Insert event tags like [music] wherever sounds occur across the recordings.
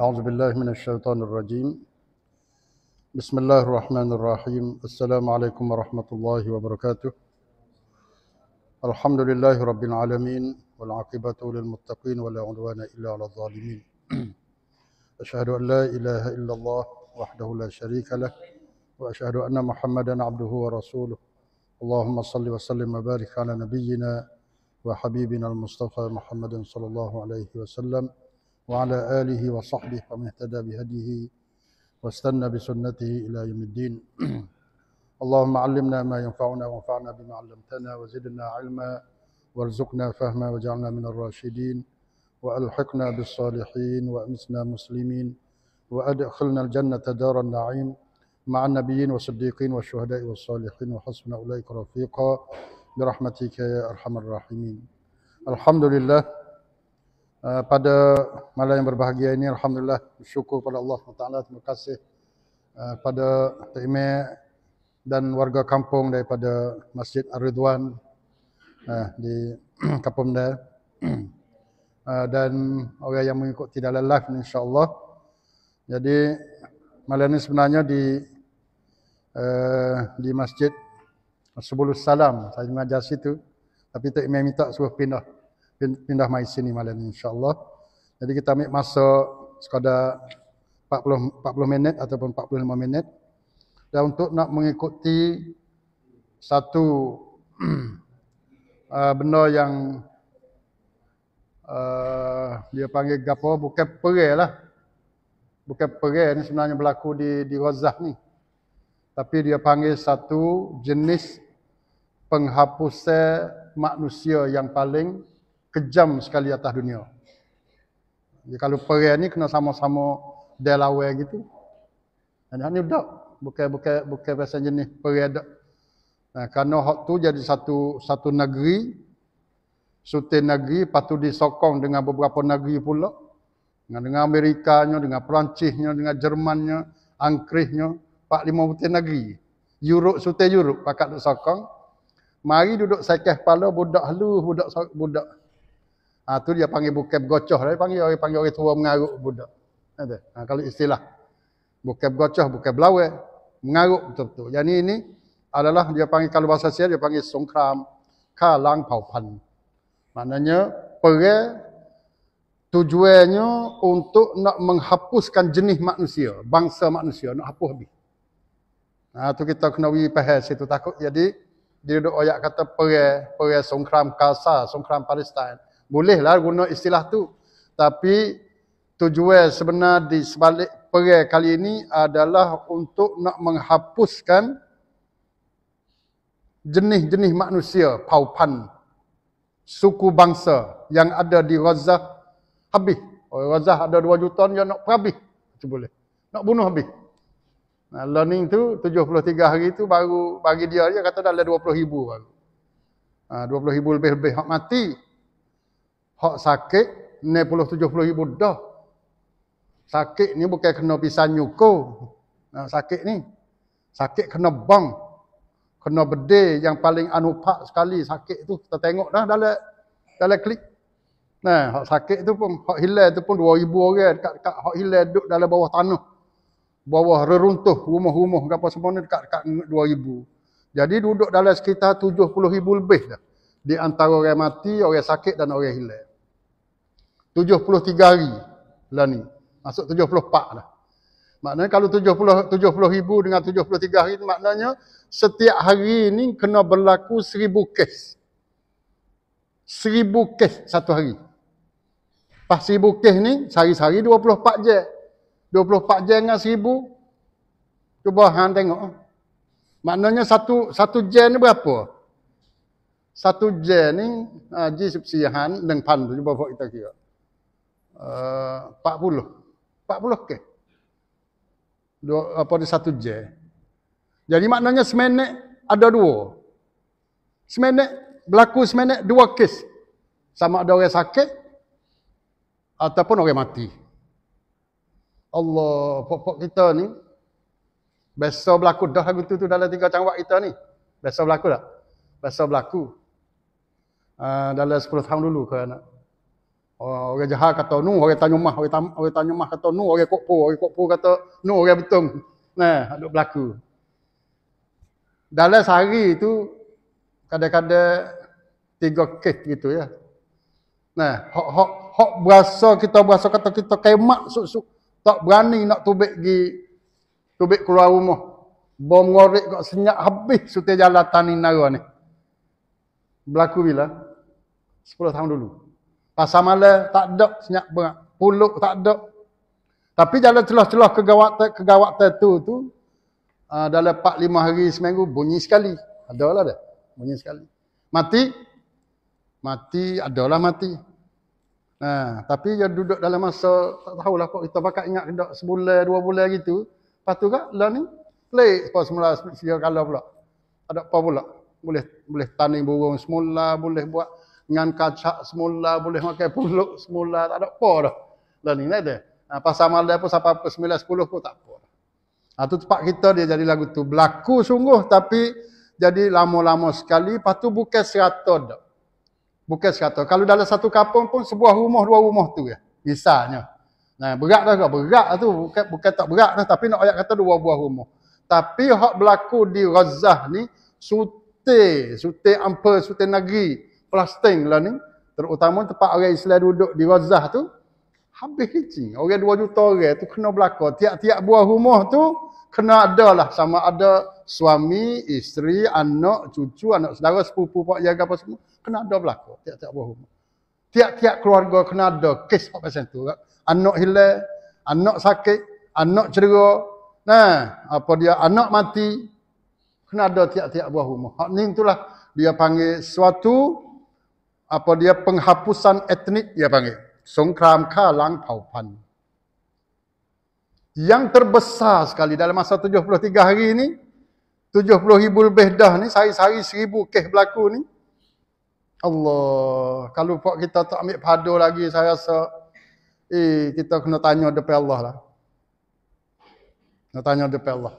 أعوذ بالله من الشيطان الرجيم بسم الله الرحمن الرحيم السلام عليكم ورحمة الله وبركاته الحمد لله رب العالمين والعاقبة للمتقين ولا عدوان إلا على الظالمين [clears throat] أشهد أن لا إله إلا الله وحده لا شريك له وأشهد أن محمدا عبده ورسوله اللهم صل وسلم وبارك على نبينا وحبيبنا المصطفى محمد صلى الله عليه وسلم وعلى آله وصحبه ومن اهتدى بهديه واستنى بسنته إلى يوم الدين [clears throat] اللهم علمنا ما ينفعنا وانفعنا بما علمتنا وزدنا علما وارزقنا فهما واجعلنا من الراشدين وألحقنا بالصالحين وأمسنا مسلمين وأدخلنا الجنة دار النعيم مع النبيين والصديقين والشهداء والصالحين وحسبنا أولئك رفيقا برحمتك يا أرحم الراحمين الحمد لله Eh, pada malam yang berbahagia ini alhamdulillah syukur kepada Allah Taala terima kasih uh, eh, pada Taime dan warga kampung daripada Masjid Ar-Ridwan uh, di [clears throat] kampung dia [clears throat] uh, dan orang yang mengikut tidak lelah, ini insyaallah jadi malam ini sebenarnya di uh, di masjid Sebulus salam saya mengajar situ tapi tak imam minta suruh pindah pindah mai sini, malam ni insyaAllah. Jadi kita ambil masa sekadar 40, 40 minit ataupun 45 minit. Dan untuk nak mengikuti satu [clears throat] uh, benda yang uh, dia panggil gapo bukan perai lah. Bukan perai ni sebenarnya berlaku di di Rozah ni. Tapi dia panggil satu jenis penghapusan manusia yang paling kejam sekali atas dunia. Jadi kalau perai ni kena sama-sama Delaware gitu. Dan ni dak bukan bukan bukan pasal jenis perai dak. Nah, kerana hak tu jadi satu satu negeri sultan negeri patu disokong dengan beberapa negeri pula. Dengan, dengan Amerikanya, dengan Perancisnya, dengan Jermannya, Angkrisnya, Pak Lima butir Negeri. Europe, sultan Europe, pakat nak sokong. Mari duduk sekeh kepala budak halus, budak budak Ha, tu dia panggil bukan gocoh dia panggil orang panggil orang tua mengaruk budak. Ha, kalau istilah bukan gocoh bukan belawe mengaruk betul-betul. Yang ini, ini adalah dia panggil kalau bahasa Sia dia panggil songkram kalang paupan. Maknanya perang tujuannya untuk nak menghapuskan jenis manusia, bangsa manusia nak hapus habis. Ha, tu kita kena wi pahal situ takut jadi dia duduk oyak kata perang, perang songkram kasar, songkram Palestine. Bolehlah guna istilah tu. Tapi tujuan sebenar di sebalik perai kali ini adalah untuk nak menghapuskan jenis-jenis manusia, paupan, suku bangsa yang ada di Razah habis. Oh, Razah ada 2 juta dia nak perhabis. Itu boleh. Nak bunuh habis. Nah, learning tu 73 hari tu baru bagi dia dia kata dah ada lah 20 ribu baru. Ha, 20 ribu lebih -lebih mati. Hak sakit, ni puluh tujuh puluh ribu dah. Sakit ni bukan kena pisang nyukur. Nah, sakit ni. Sakit kena bang. Kena bedih yang paling anupak sekali sakit tu. Kita tengok dah dalam dalam klik. Nah, hak sakit tu pun, hak hilal tu pun dua ribu orang dekat, dekat hak hilal duduk dalam bawah tanah. Bawah reruntuh rumah-rumah apa semua ni dekat dekat dua ribu. Jadi duduk dalam sekitar tujuh puluh ribu lebih dah. Di antara orang mati, orang sakit dan orang hilal. 73 hari lah ni. Masuk 74 dah. Maknanya kalau 70 70 ribu dengan 73 hari maknanya setiap hari ni kena berlaku seribu kes. seribu kes satu hari. Pas 1000 kes ni sehari-hari 24 je. 24 je dengan 1000 cuba hang tengok. Maknanya satu satu jen ni berapa? Satu jen ni uh, ah, ji subsihan dengan pan tu cuba buat kita kira uh, 40. 40 ke? Dua, apa dia satu je. Jadi maknanya semenek ada dua. Semenek, berlaku semenek dua kes. Sama ada orang sakit ataupun orang mati. Allah, pokok kita ni biasa berlaku dah lagu tu, tu dalam tiga cangkak kita ni. Biasa berlaku tak? Biasa berlaku. Uh, dalam 10 tahun dulu ke anak. Oh, orang jahat kata nu orang tanya mah orang tanya, orang tanya mah kata nu orang kokpo orang kokpo kata nu orang betung nah ada berlaku dalam sehari itu kadang-kadang tiga kes gitu ya nah hok hok hok berasa kita berasa kata kita kemak suk suk tak berani nak tubik gi tubik keluar rumah bom ngorek kok senyap habis sutai jalan tani naga ni berlaku bila 10 tahun dulu Pasar malam tak ada senyap berat. Puluk tak ada. Tapi dalam celah-celah kegawatan kegawat tu tu uh, ah, dalam 4 5 hari seminggu bunyi sekali. Adalah dah. Bunyi sekali. Mati mati adalah mati. Ha, tapi dia duduk dalam masa tak tahulah kok kita bakal ingat dak sebulan dua bulan gitu. Lepas tu kak, lah ni pelik sebab semula sedia kalah pula. Ada apa pula? Boleh boleh tanding burung semula, boleh buat dengan kacak semula boleh makan puluk semula tak ada apa dah. Dan ini ada. Ha, pasal malam pun sampai ke 9 10 pun tak apa. Ah ha, tu tempat kita dia jadi lagu tu berlaku sungguh tapi jadi lama-lama sekali Patu tu bukan serata dah. Bukan serata. Kalau dalam satu kampung pun sebuah rumah dua rumah tu ya. Misalnya. Nah, berat dah ke? Berat tu. Bukan, bukan tak berat dah. Tapi nak ayat kata dua buah rumah. Tapi hak berlaku di Razah ni, sute, sute ampe, sute negeri plastering lah ni. Terutama tempat orang Islam duduk di Gaza tu. Habis kecing. Orang dua juta orang tu kena belakang. Tiap-tiap buah rumah tu kena ada lah. Sama ada suami, isteri, anak, cucu, anak saudara, sepupu, pak jaga apa semua. Kena ada belakang. Tiap-tiap buah rumah. Tiap-tiap keluarga kena ada kes apa macam tu. Anak hilang, anak sakit, anak cedera. Nah, apa dia anak mati kena ada tiap-tiap buah rumah. Hak ni itulah dia panggil suatu apa dia penghapusan etnik dia panggil. Songkram Kalang Paupan. Yang terbesar sekali dalam masa 73 hari ini, 70 ribu lebih dah ni, sehari-sehari 1000 kes berlaku ni. Allah, kalau pak kita tak ambil padu lagi, saya rasa, eh, kita kena tanya depan Allah lah. Kena tanya depan Allah.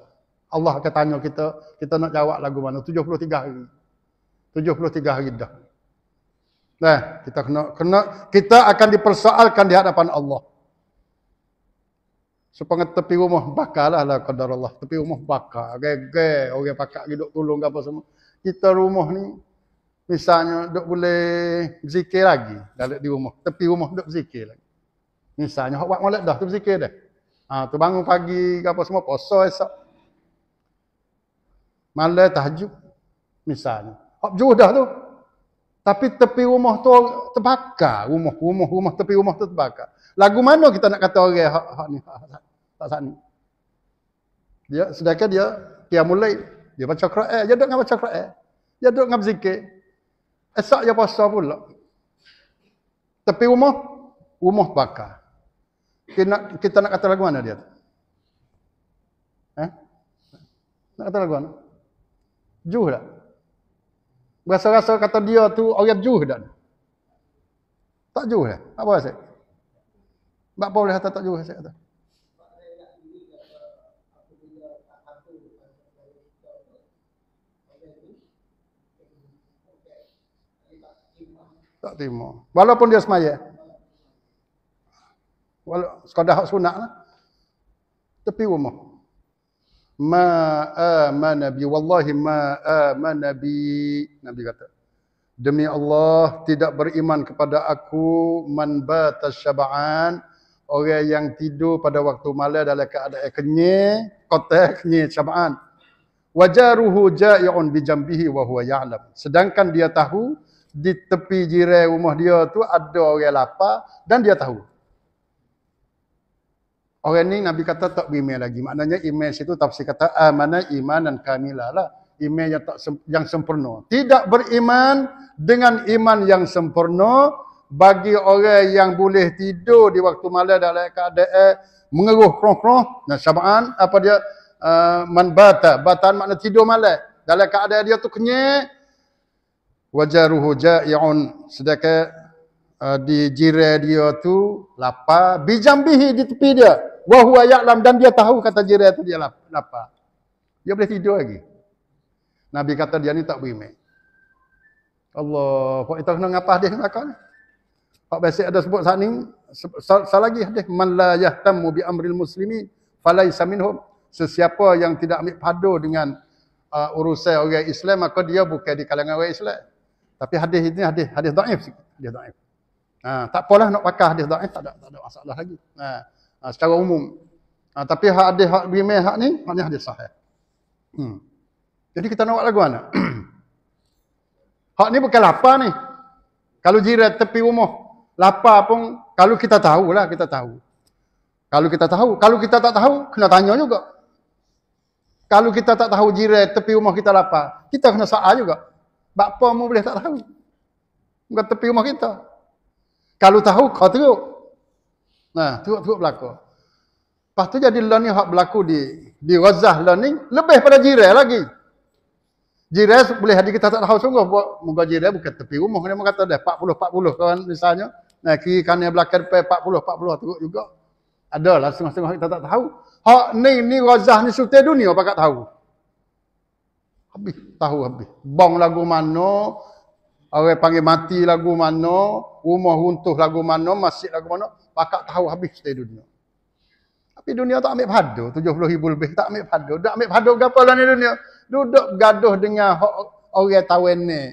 Allah akan tanya kita, kita nak jawab lagu mana. 73 hari. 73 hari dah. Nah, kita kena, kena kita akan dipersoalkan di hadapan Allah. Supaya tepi rumah bakal lah lah kadar Allah. Tepi rumah bakal. Gege, okay, okay. orang pakak duduk tolong apa semua. Kita rumah ni misalnya duduk boleh zikir lagi dalam di rumah. Tepi rumah duduk zikir lagi. Misalnya hok buat molek dah tu zikir dah. Ha, tu bangun pagi apa semua puasa esok. Malam tahajud misalnya. Hok jauh dah tu. Tapi tepi rumah tu terbakar. Rumah, rumah, rumah tepi rumah tu terbakar. Lagu mana kita nak kata orang hak, hak ni? Tak sana. Dia, sedangkan dia, dia mulai. Dia baca Quran. Dia duduk dengan baca Quran. Dia duduk dengan berzikir. Esok dia puasa pula. Tepi rumah, rumah terbakar. Kita nak, kita nak kata lagu mana dia? Eh? Nak kata lagu mana? Juh tak? Lah. Berasa-rasa kata dia tu orang juh dah. Tak juh dah. Apa rasa? Bapak boleh kata tak juh saya Tak terima. Walaupun dia semaya. Walaupun sekadar hak sunat lah. Tepi rumah ma amana nabi. wallahi ma amana bi nabi kata demi Allah tidak beriman kepada aku man bata syaba'an orang yang tidur pada waktu malam dalam keadaan kenyang kota kenyang syaba'an wajaruhu ja'i'un bi jambihi wa huwa ya'lam sedangkan dia tahu di tepi jirai rumah dia tu ada orang lapar dan dia tahu Orang ni Nabi kata tak beriman lagi. Maknanya iman situ tafsir kata amanah iman dan kamilah lah. Iman yang, tak, yang sempurna. Tidak beriman dengan iman yang sempurna bagi orang yang boleh tidur di waktu malam dalam keadaan mengeruh kroh-kroh. Nah, sabaan apa dia? Uh, man bata. Bataan makna tidur malam. Dalam keadaan dia tu kenyek. Wajaruhu ja'i'un. Sedekah Eh, di jirah dia tu lapar bijambihi di tepi dia wa huwa ya'lam dan dia tahu kata jirah tu dia lapar dia boleh tidur lagi nabi kata dia ni tak berimek Allah kok itu kena ngapa dia nak ni Pak Besi ada sebut saat ni, sal lagi hadis, Man la yahtamu bi amril muslimi falai minhum. Sesiapa yang tidak ambil padu dengan uh, urusan orang Islam, maka dia bukan di kalangan orang Islam. Tapi hadis ini hadis hadis daif. Hadis daif. Ha, tak apalah nak pakai hadis dhaif eh, tak ada tak ada masalah lagi. Ha, ha, secara umum. Ha, tapi hak hadis hak bime hak ni maknanya hadis sahih. Eh. Hmm. Jadi kita nak buat lagu anak. [clears throat] hak ni bukan lapar ni. Kalau jirat tepi rumah lapar pun kalau kita tahu lah kita tahu. Kalau kita tahu, kalau kita tak tahu kena tanya juga. Kalau kita tak tahu jirat tepi rumah kita lapar, kita kena soal juga. Bapa mu boleh tak tahu? Bukan tepi rumah kita. Kalau tahu kau teruk. Nah, teruk-teruk berlaku. Lepas tu jadi learning hak berlaku di di wazah learning lebih pada jiran lagi. Jiran boleh hadir kita tak tahu sungguh buat muka jiran bukan tepi rumah dia kata dah 40 40 kawan misalnya. Nah, kiri kanan belakang depan 40 40 teruk juga. Adalah setengah-setengah kita tak tahu. Hak ni ni wazah ni sultan dunia apa tak tahu. Habis tahu habis. Bong lagu mana? Orang panggil mati lagu mana, rumah runtuh lagu mana, masjid lagu mana, pakak tahu habis setiap dunia. Tapi dunia tak ambil padu, 70 ribu lebih, tak ambil padu. Tak ambil padu ke apa ni dunia? Duduk gaduh dengan hok yang tahu ni.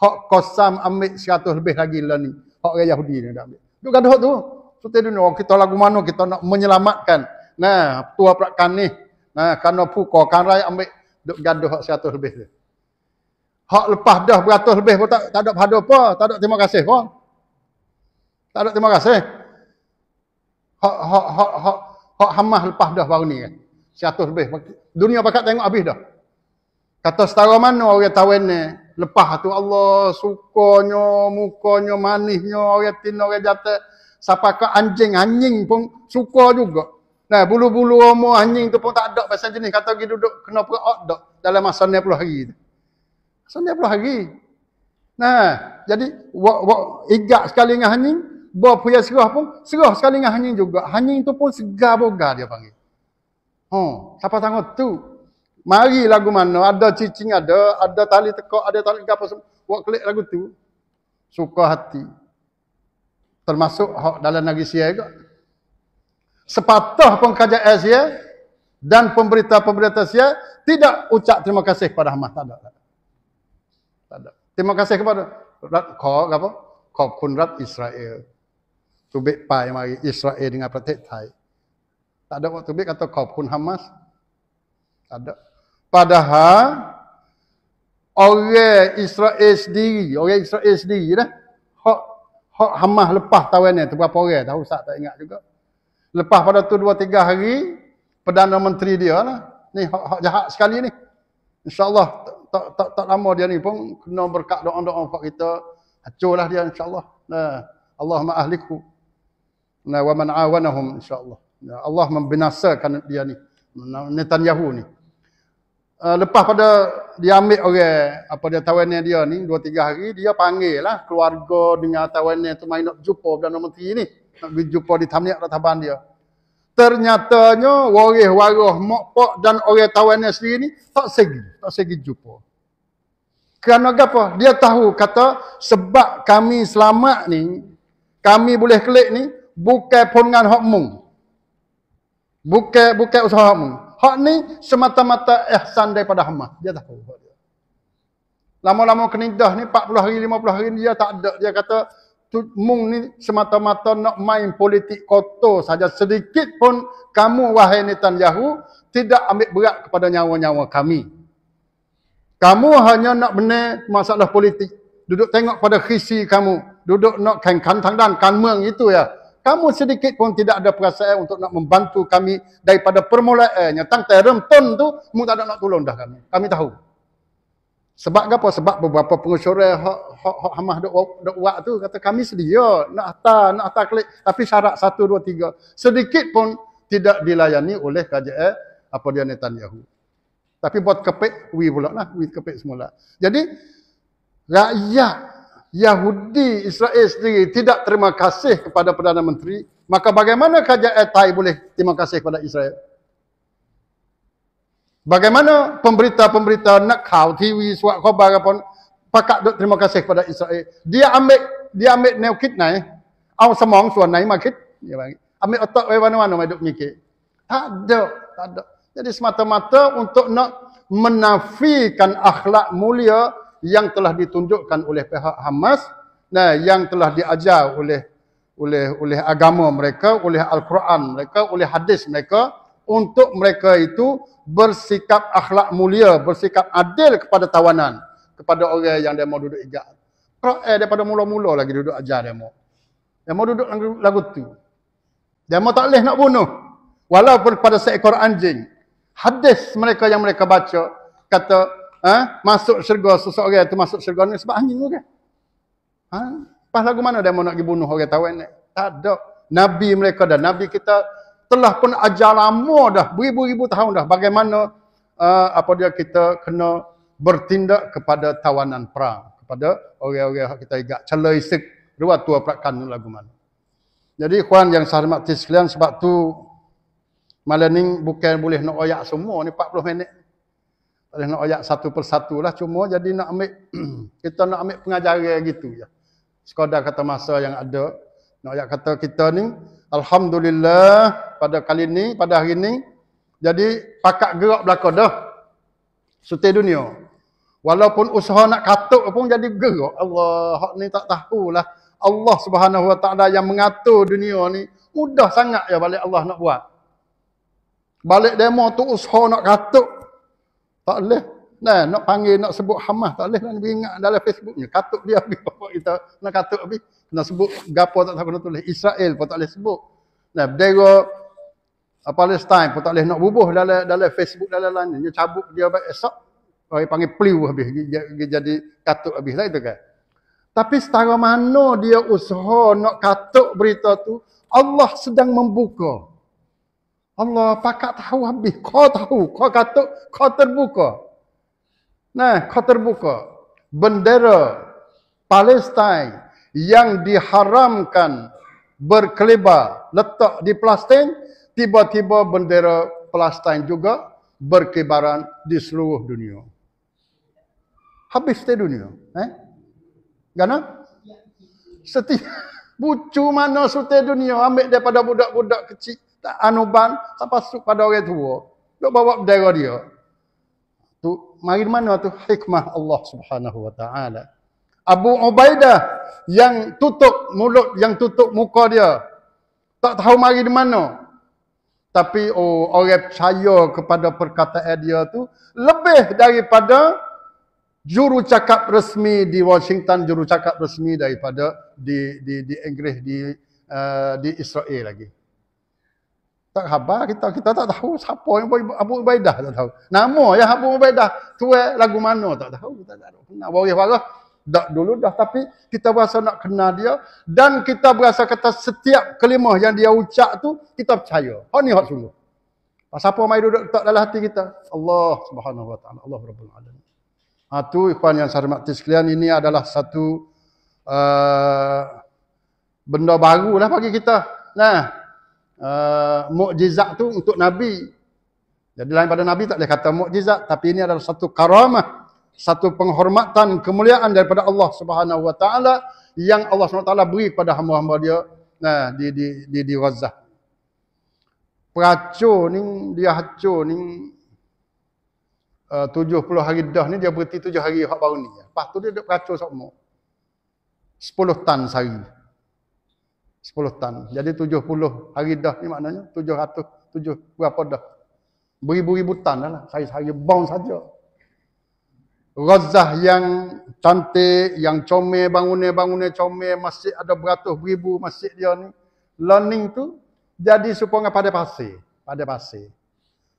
Hok kosam ambil 100 lebih lagi lah ni. Hok orang Yahudi ni tak ambil. Duduk gaduh tu. Setiap dunia, oh, kita lagu mana kita nak menyelamatkan. Nah, tua perakkan ni. Nah, kerana pukul, kan rakyat ambil duduk gaduh hok lebih tu. Hak lepas dah beratus lebih pun tak, tak ada pahala apa. Tak ada terima kasih pun. Tak ada terima kasih. Hak, hak, hak, hak, hak hamah lepas dah baru ni. Seratus lebih. Dunia pakat tengok habis dah. Kata setara mana orang tawin ni. Lepas tu Allah sukanya, mukanya, manisnya, orang tina, orang jatuh. Siapa ke anjing, anjing pun suka juga. Nah, bulu-bulu rumah anjing tu pun tak ada pasal jenis. Kata pergi duduk kena perak tak dalam masa 90 hari tu. 90 hari. Nah, jadi wak wak igak sekali dengan hanyin, buah puya serah pun serah sekali dengan hanyin juga. Hanyin tu pun segar boga dia panggil. Ha, oh, siapa tangguh tu? Mari lagu mana? Ada cicing ada, ada tali tekok, ada tali apa semua. Buat klik lagu tu. Suka hati. Termasuk hak dalam negeri Sia juga. Sepatah pun kajak Sia ya, dan pemberita-pemberita Sia tidak ucap terima kasih kepada Ahmad. Tak ada. Tak ada. Terima kasih kepada rat, ขอ apa? Thai. Tak ada waktu tubik atau kau pun Hamas. Tak ada. Padahal orang Israel sendiri, orang Israel sendiri dah. Hak, hak Hamas lepas tahun ni, berapa orang tahu tak, tak ingat juga. Lepas pada tu dua tiga hari, Perdana Menteri dia lah. Ni hak, hak jahat sekali ni. Insya Allah tak, tak, tak lama dia ni pun kena berkat doa-doa pak kita. Hancurlah dia insya-Allah. Nah, Allahumma ahliku. Nah, wa man awanahum insya-Allah. Nah, Allah membinasakan dia ni. Netanyahu ni. Uh, lepas pada dia ambil orang apa dia tawannya dia ni dua tiga hari dia panggil lah keluarga dengan tawannya tu main nak jumpa perdana menteri ni nak jumpa di tamniat rataban dia ternyatanya waris waroh mak pak dan orang tawannya sendiri ni tak segi, tak segi jumpa. Kerana apa? Dia tahu kata sebab kami selamat ni, kami boleh kelik ni bukan pengan mung, Bukan bukan usaha mung. Hak ni semata-mata ihsan daripada hamba. Dia tahu Lama-lama kenidah ni 40 hari 50 hari dia tak ada dia kata mung ni semata-mata nak main politik kotor saja sedikit pun kamu wahai Netanyahu tidak ambil berat kepada nyawa-nyawa kami. Kamu hanya nak benar masalah politik. Duduk tengok pada khisi kamu. Duduk nak kankan tangdan, kanmeng itu ya. Kamu sedikit pun tidak ada perasaan untuk nak membantu kami daripada permulaannya. Tang terem tu, mu tak nak tolong dah kami. Kami tahu. Sebab apa? Sebab beberapa pengusuran yang hak Hamas buat tu kata kami sedia nak hantar nak hantar klik tapi syarat satu, dua, tiga. Sedikit pun tidak dilayani oleh KJL apa dia Netanyahu. Tapi buat kepek, we pula lah. We kepek semula. Jadi, rakyat Yahudi Israel sendiri tidak terima kasih kepada Perdana Menteri, maka bagaimana KJL Thai boleh terima kasih kepada Israel? Bagaimana pemberita-pemberita nak kau TV suat kau apa pakak dok terima kasih kepada Israel. Dia ambil dia ambil neo kit nai. Au semang suan nai makit Ya bang. Ambil otak wei mana-mana dok duk mikir. Tak ada, tak ada. Jadi semata-mata untuk nak menafikan akhlak mulia yang telah ditunjukkan oleh pihak Hamas nah yang telah diajar oleh oleh oleh agama mereka, oleh al-Quran mereka, oleh hadis mereka untuk mereka itu bersikap akhlak mulia, bersikap adil kepada tawanan, kepada orang yang dia mau duduk ijak. eh daripada mula-mula lagi duduk ajar dia mau dia mau duduk lagu, lagu tu. Demo tak leh nak bunuh. Walaupun pada seekor anjing. Hadis mereka yang mereka baca kata eh, masuk syurga seseorang itu masuk syurga ni sebab anjing juga. Ha? Pas lagu mana mau nak bunuh orang tawanan? Tak ada. Nabi mereka dan Nabi kita telah pun ajar lama dah beribu-ribu tahun dah bagaimana uh, apa dia kita kena bertindak kepada tawanan perang kepada orang-orang kita igak celai sik dua tua perakan lagu mana jadi kawan yang saya hormati sekalian sebab tu malam ni bukan boleh nak oyak semua ni 40 minit boleh nak oyak satu persatu lah cuma jadi nak ambil [clears throat] kita nak ambil pengajaran gitu ya sekadar kata masa yang ada nak oyak kata kita ni Alhamdulillah pada kali ini, pada hari ini jadi pakak gerak belakang dah. Sutih dunia. Walaupun usaha nak katuk pun jadi gerak. Allah, hak ni tak tahulah. Allah Subhanahu Wa Taala yang mengatur dunia ni mudah sangat ya balik Allah nak buat. Balik demo tu usaha nak katuk. Tak leh. Nah, nak panggil nak sebut hamah tak leh nak lah. ingat dalam Facebooknya. Katuk dia [laughs] apa kita nak katuk habis nak sebut gapo tak tahu nak tulis Israel pun tak boleh sebut nah bendera ah, Palestine pun tak boleh nak bubuh dalam dalam Facebook dalam lain dia cabut dia baik esok orang panggil pliu habis jadi katuk habis lah itu kan tapi setara mana dia usaha nak katuk berita tu Allah sedang membuka Allah pakat tahu habis kau tahu kau katuk kau terbuka nah kau terbuka bendera Palestine yang diharamkan berkelebar letak di Palestin tiba-tiba bendera Palestin juga berkibaran di seluruh dunia. Habis dunia, eh? Gana? Setiap [laughs] bucu mana sute dunia ambil daripada budak-budak kecil tak anuban tak masuk pada orang tua. Dok bawa bendera dia. Tu mari mana tu hikmah Allah Subhanahu wa taala. Abu Ubaidah yang tutup mulut, yang tutup muka dia. Tak tahu mari di mana. Tapi oh, orang percaya kepada perkataan dia tu lebih daripada juru cakap resmi di Washington, juru cakap resmi daripada di di di Inggeris di uh, di Israel lagi. Tak khabar kita kita tak tahu siapa yang Abu Ubaidah tak tahu. Nama ya Abu Ubaidah tu lagu mana tak tahu kita tak tahu. Nak waris-waris dah dulu dah tapi kita berasa nak kenal dia dan kita berasa kata setiap kelimah yang dia ucap tu kita percaya. Ha ni hak sungguh. Pasal apa mai duduk tak dalam hati kita? Allah Subhanahu Wa Taala, Allah Rabbul Alamin. Ha tu ikhwan yang saya hormati sekalian ini adalah satu uh, benda barulah bagi kita. Nah, uh, mukjizat tu untuk nabi. Jadi lain pada nabi tak boleh kata mukjizat tapi ini adalah satu karamah satu penghormatan kemuliaan daripada Allah Subhanahu Wa Taala yang Allah Subhanahu Wa Taala beri kepada hamba-hamba dia nah di di di di Ghazah. Peracur ni dia hacur ni eh, uh, 70 hari dah ni dia berhenti 7 hari hak baru ni. Lepas tu dia duk peracur sokmo. 10 tan sehari. 10 tan. Jadi 70 hari dah ni maknanya 700 7 berapa dah? Beribu-ribu tan dah lah. Sehari-sehari bound saja. Razah yang cantik, yang comel, bangunnya-bangunnya comel, masjid ada beratus ribu masjid dia ni. Learning tu jadi supaya pada pasir. Pada pasir.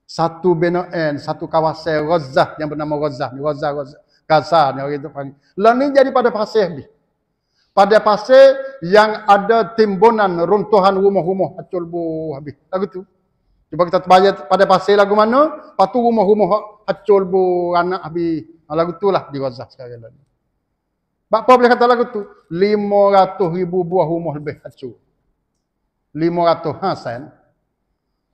Satu binaan, satu kawasan Razah yang bernama Razah. Razah, Razah. Kasar ni orang itu panggil. Learning jadi pada pasir ni. Pada pasir yang ada timbunan, runtuhan rumah-rumah. Acul buh habis. Lagu tu. Cuba kita terbayar pada pasir lagu mana. Lepas tu rumah-rumah hacul bu anak habis. Lagu tu lah di Gaza sekarang. Bapa boleh kata lagu tu? 500 ribu buah rumah lebih hacul. 500 ha, sen.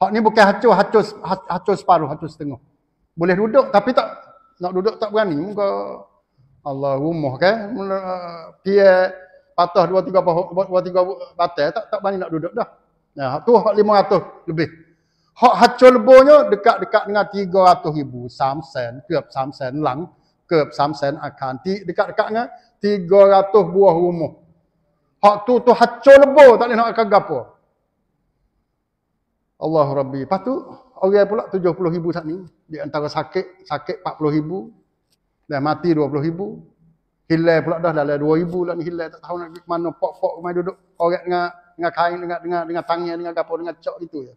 Hak ni bukan hacul, hacul, hacul separuh, hacul setengah. Boleh duduk tapi tak nak duduk tak berani. Muka Allah rumah ke. Dia patah dua tiga, dua, tiga batal tak, tak berani nak duduk dah. Nah, ya, tu hak 500 lebih. Hak hak colbonyo dekat-dekat dengan 300,000 sen kerap samsen lang, kerap samsen akan ti dekat-dekat dengan 300 buah rumah. Hak tu tu hak bo, tak nak akan gapo. Allah Rabbi. Lepas tu, orang pula 70,000 saat ni. Di antara sakit, sakit 40,000. Dah mati 20,000. Hilai pula dah dah dalam 2,000 lah ni hilai. Tak tahu nak pergi mana. Pok-pok rumah duduk. Orang dengan, dengan kain, dengan, dengan, dengan tangan, dengan gapo, dengan cok itu Ya.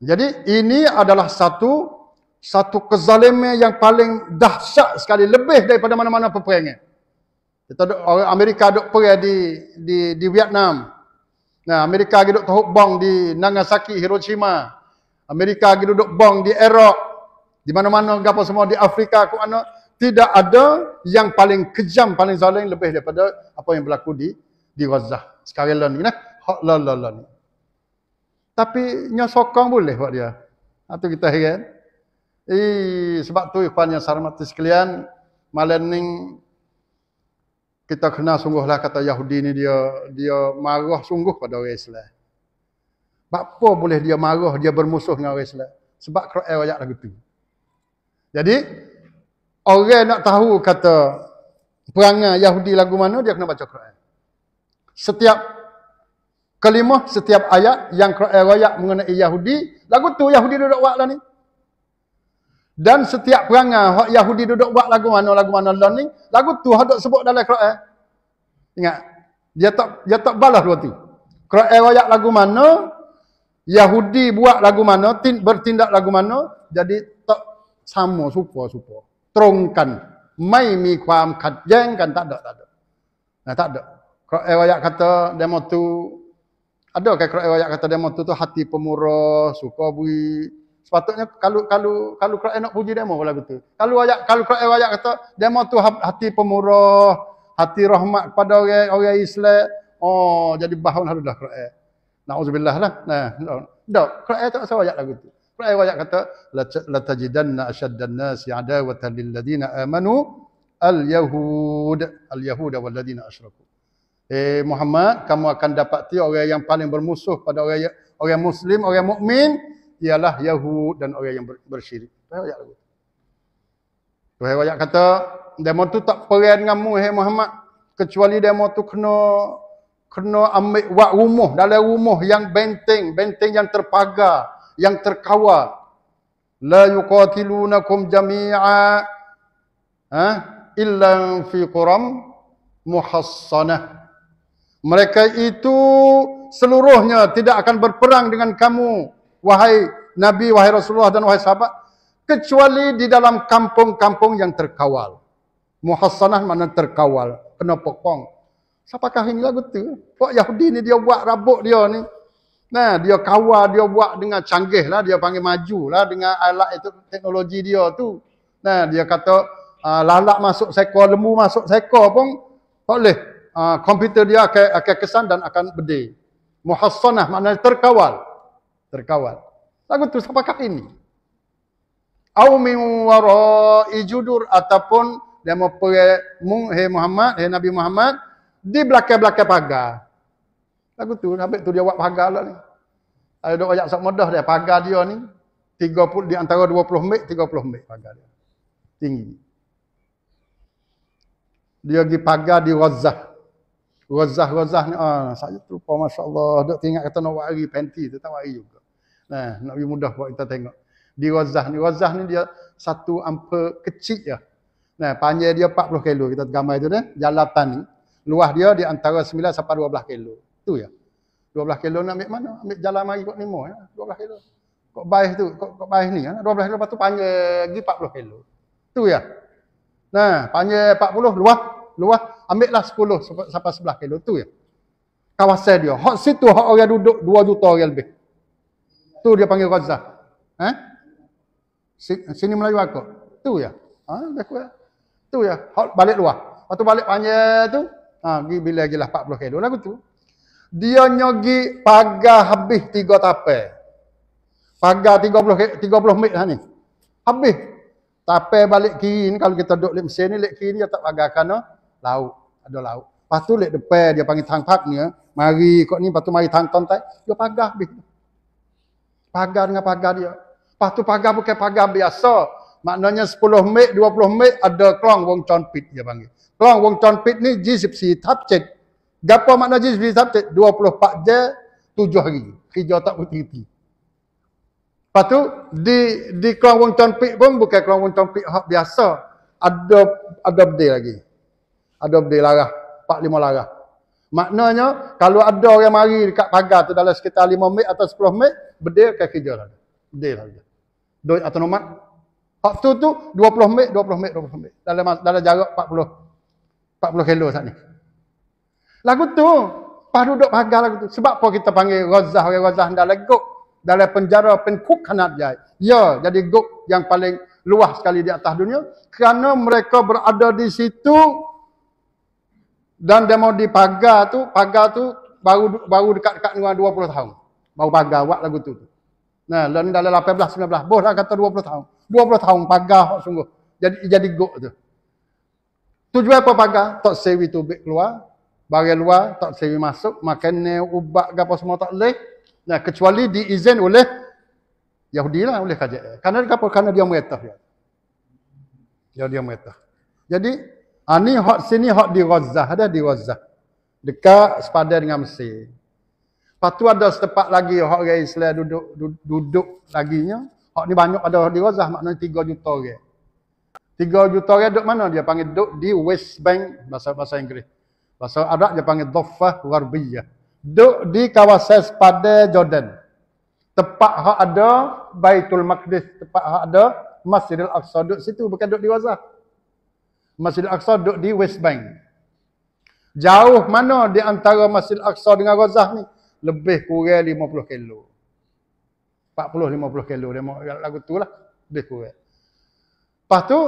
Jadi ini adalah satu satu kezaliman yang paling dahsyat sekali lebih daripada mana-mana peperangan. Kita orang Amerika duk perang di di di Vietnam. Nah, Amerika lagi duk tahu bom di Nagasaki Hiroshima. Amerika lagi duk bom di Iraq. Di mana-mana gapo semua di Afrika aku anak tidak ada yang paling kejam paling zalim lebih daripada apa yang berlaku di di Gaza. Sekarang ni nah. Ha la la la ni. Tapi nyosokong boleh buat dia. Atau ha, kita heran. Eh, sebab tu ikhwan yang sarmati sekalian, malening kita kena sungguhlah kata Yahudi ni dia dia marah sungguh pada orang Islam. Bapa boleh dia marah, dia bermusuh dengan orang Islam. Sebab kerajaan ayat lagu tu. Jadi, orang nak tahu kata perangai Yahudi lagu mana, dia kena baca kerajaan Setiap Kelima setiap ayat yang eh, raya mengenai Yahudi. Lagu tu Yahudi duduk buat lah ni. Dan setiap perangai hak Yahudi duduk buat lagu mana lagu mana lah ni. Lagu tu hak sebut dalam Quran. Ingat. Dia tak dia tak balas berarti. Quran eh, raya lagu mana Yahudi buat lagu mana, bertindak lagu mana, jadi tak sama supa-supa. Terungkan. Mai mi kuam kat jeng kan tak ada, tak ada. Nah, tak ada. Kalau ayat eh, kata demo tu ada ke Quran ayat kata demo tu tu hati pemurah, suka bui. Sepatutnya kalau kalau kalau Quran eh, nak puji demo lah gitu. Kalau ayat kalau Quran eh, ayat kata demo tu hati pemurah, hati rahmat kepada orang orang Islam. Oh, jadi bahan halus dah Quran. Eh. Nauzubillah lah. Nah, dak Quran tak sama ayat lagu tu. Quran ayat kata la tajidanna ashaddan nasi adawatan lil ladina amanu al yahud al yahud wal ladina asyraku. Eh Muhammad, kamu akan dapati orang yang paling bermusuh pada orang orang muslim, orang mukmin ialah Yahud dan orang yang bersyirik. Tuhan ayat lagu. Tuhan ayat kata, demo tu tak peran dengan mu, hey Muhammad. Kecuali demo tu kena kena ambil wak rumah dalam rumah yang benteng, benteng yang terpagar, yang terkawal. La yuqatilunakum jami'a ha? illa fi quram muhassanah. Mereka itu seluruhnya tidak akan berperang dengan kamu, wahai Nabi, wahai Rasulullah dan wahai sahabat. Kecuali di dalam kampung-kampung yang terkawal. Muhassanah mana terkawal. Kena pokong. Siapakah ini lagu tu? Pak Yahudi ni dia buat rabuk dia ni. Nah, dia kawal, dia buat dengan canggih lah. Dia panggil maju lah dengan alat itu, teknologi dia tu. Nah, dia kata, ah, lalak masuk seko, lembu masuk seko pun. Tak boleh. Ah, komputer dia akan, akan kesan dan akan berdiri. Muhassanah maknanya terkawal. Terkawal. Lagu tu apakah ini? Au min warai judur ataupun dia mau pergi he Muhammad, he Nabi Muhammad di belakang-belakang pagar. Lagu tu habis tu dia buat pagar lah ni. Ada dok ayat sok modah dia pagar dia ni 30 di antara 20 mek 30 mek pagar dia. Tinggi. Dia pergi pagar di wazah. Ghazah-ghazah ni ah saya terlupa masya-Allah dak teringat kata nak buat hari tu tak hari juga. Nah, nak bagi mudah buat kita tengok. Di Ghazah ni, Ghazah ni dia satu ampe kecil je. Nah, panjang dia 40 kilo kita gambar itu dah. Jalatan ni luas dia di antara 9 sampai 12 kilo. Tu ya. 12 kilo nak ambil mana? Ambil jalan mari kot lima ya. 12 kilo. Kok baik tu, kok kok baik ni ya. 12 kilo patu panjang lagi 40 kilo. Tu ya. Nah, panjang 40 luas luas ambil lah 10 sampai 11 kilo tu ya kawasan dia Hot situ hot orang duduk 2 juta orang lebih tu dia panggil Gaza ha eh? sini Melayu aku tu ya ha aku tu ya Hot balik luar waktu balik panjang tu ha pergi bila lagilah 40 kilo lagu tu dia nyogi pagar habis tiga tapai pagar 30 30 minit lah ni habis tapai balik kiri ni kalau kita duduk di sini ni kiri dia tak pagar kanan laut ada laut. Lepas tu lek depan dia panggil tang pak ni, eh, mari kok ni lepas tu mari tang tontai, dia pagar habis. Pagar dengan pagar dia. Lepas tu pagar bukan pagar biasa. Maknanya 10 mek, 20 mek ada kelong wong con pit dia panggil. Kelong wong con pit ni jisip si tap cek. Gapa makna jisip si tap cek? 24 je, 7 hari. Kerja tak berhenti. putih Lepas tu, di, di kelong wong con pit pun bukan kelong wong con pit biasa. Ada ada benda lagi ada lebih larah 4-5 larah maknanya kalau ada orang mari dekat pagar tu dalam sekitar 5 mil atau 10 mil berdiri ke kerja lah berdiri lah duit autonomat waktu tu 20 mil 20 mil 20 mil dalam, dalam jarak 40 40 kilo saat ni lagu tu pas duduk pagar lagu tu sebab apa kita panggil razah orang razah dah legok dalam penjara penkuk kanat jai ya jadi guk yang paling luas sekali di atas dunia kerana mereka berada di situ dan dia mau dipagar tu pagar tu baru baru dekat-dekat 20 tahun baru pagar buat lagu tu nah dan dalam 18 19 bolehlah kata 20 tahun 20 tahun pagar hok sungguh jadi jadi gok tu Tujuh apa pagar Tak sewi tu keluar bagi luar tak sewi masuk makan ubat ke apa semua tak leh. nah kecuali diizin oleh Yahudi lah oleh kajian. Karena apa? Karena dia meretah Ya. Ya, dia meretah. Jadi Ha, ni hot sini hot di Ghazah. Ada di Ghazah. Dekat sepadan dengan Mesir. Lepas tu ada setepat lagi hot orang Islam duduk, duduk, duduk laginya. Hot ni banyak ada di Ghazah. Maknanya tiga juta orang. Tiga juta orang duduk mana? Dia panggil duduk di West Bank. Bahasa bahasa Inggeris. Bahasa Arab dia panggil Dhafah Warbiyah. Duduk di kawasan sepadan Jordan. Tepat hak ada Baitul Maqdis. Tepat hak ada Masjid al Aqsa. Duduk situ bukan duduk di Wazah. Masjid Al-Aqsa duduk di West Bank. Jauh mana di antara Masjid Al-Aqsa dengan Gaza ni? Lebih kurang 50 kilo. 40-50 kilo. Dia mahu lagu tu lah. Lebih kurang. Lepas tu,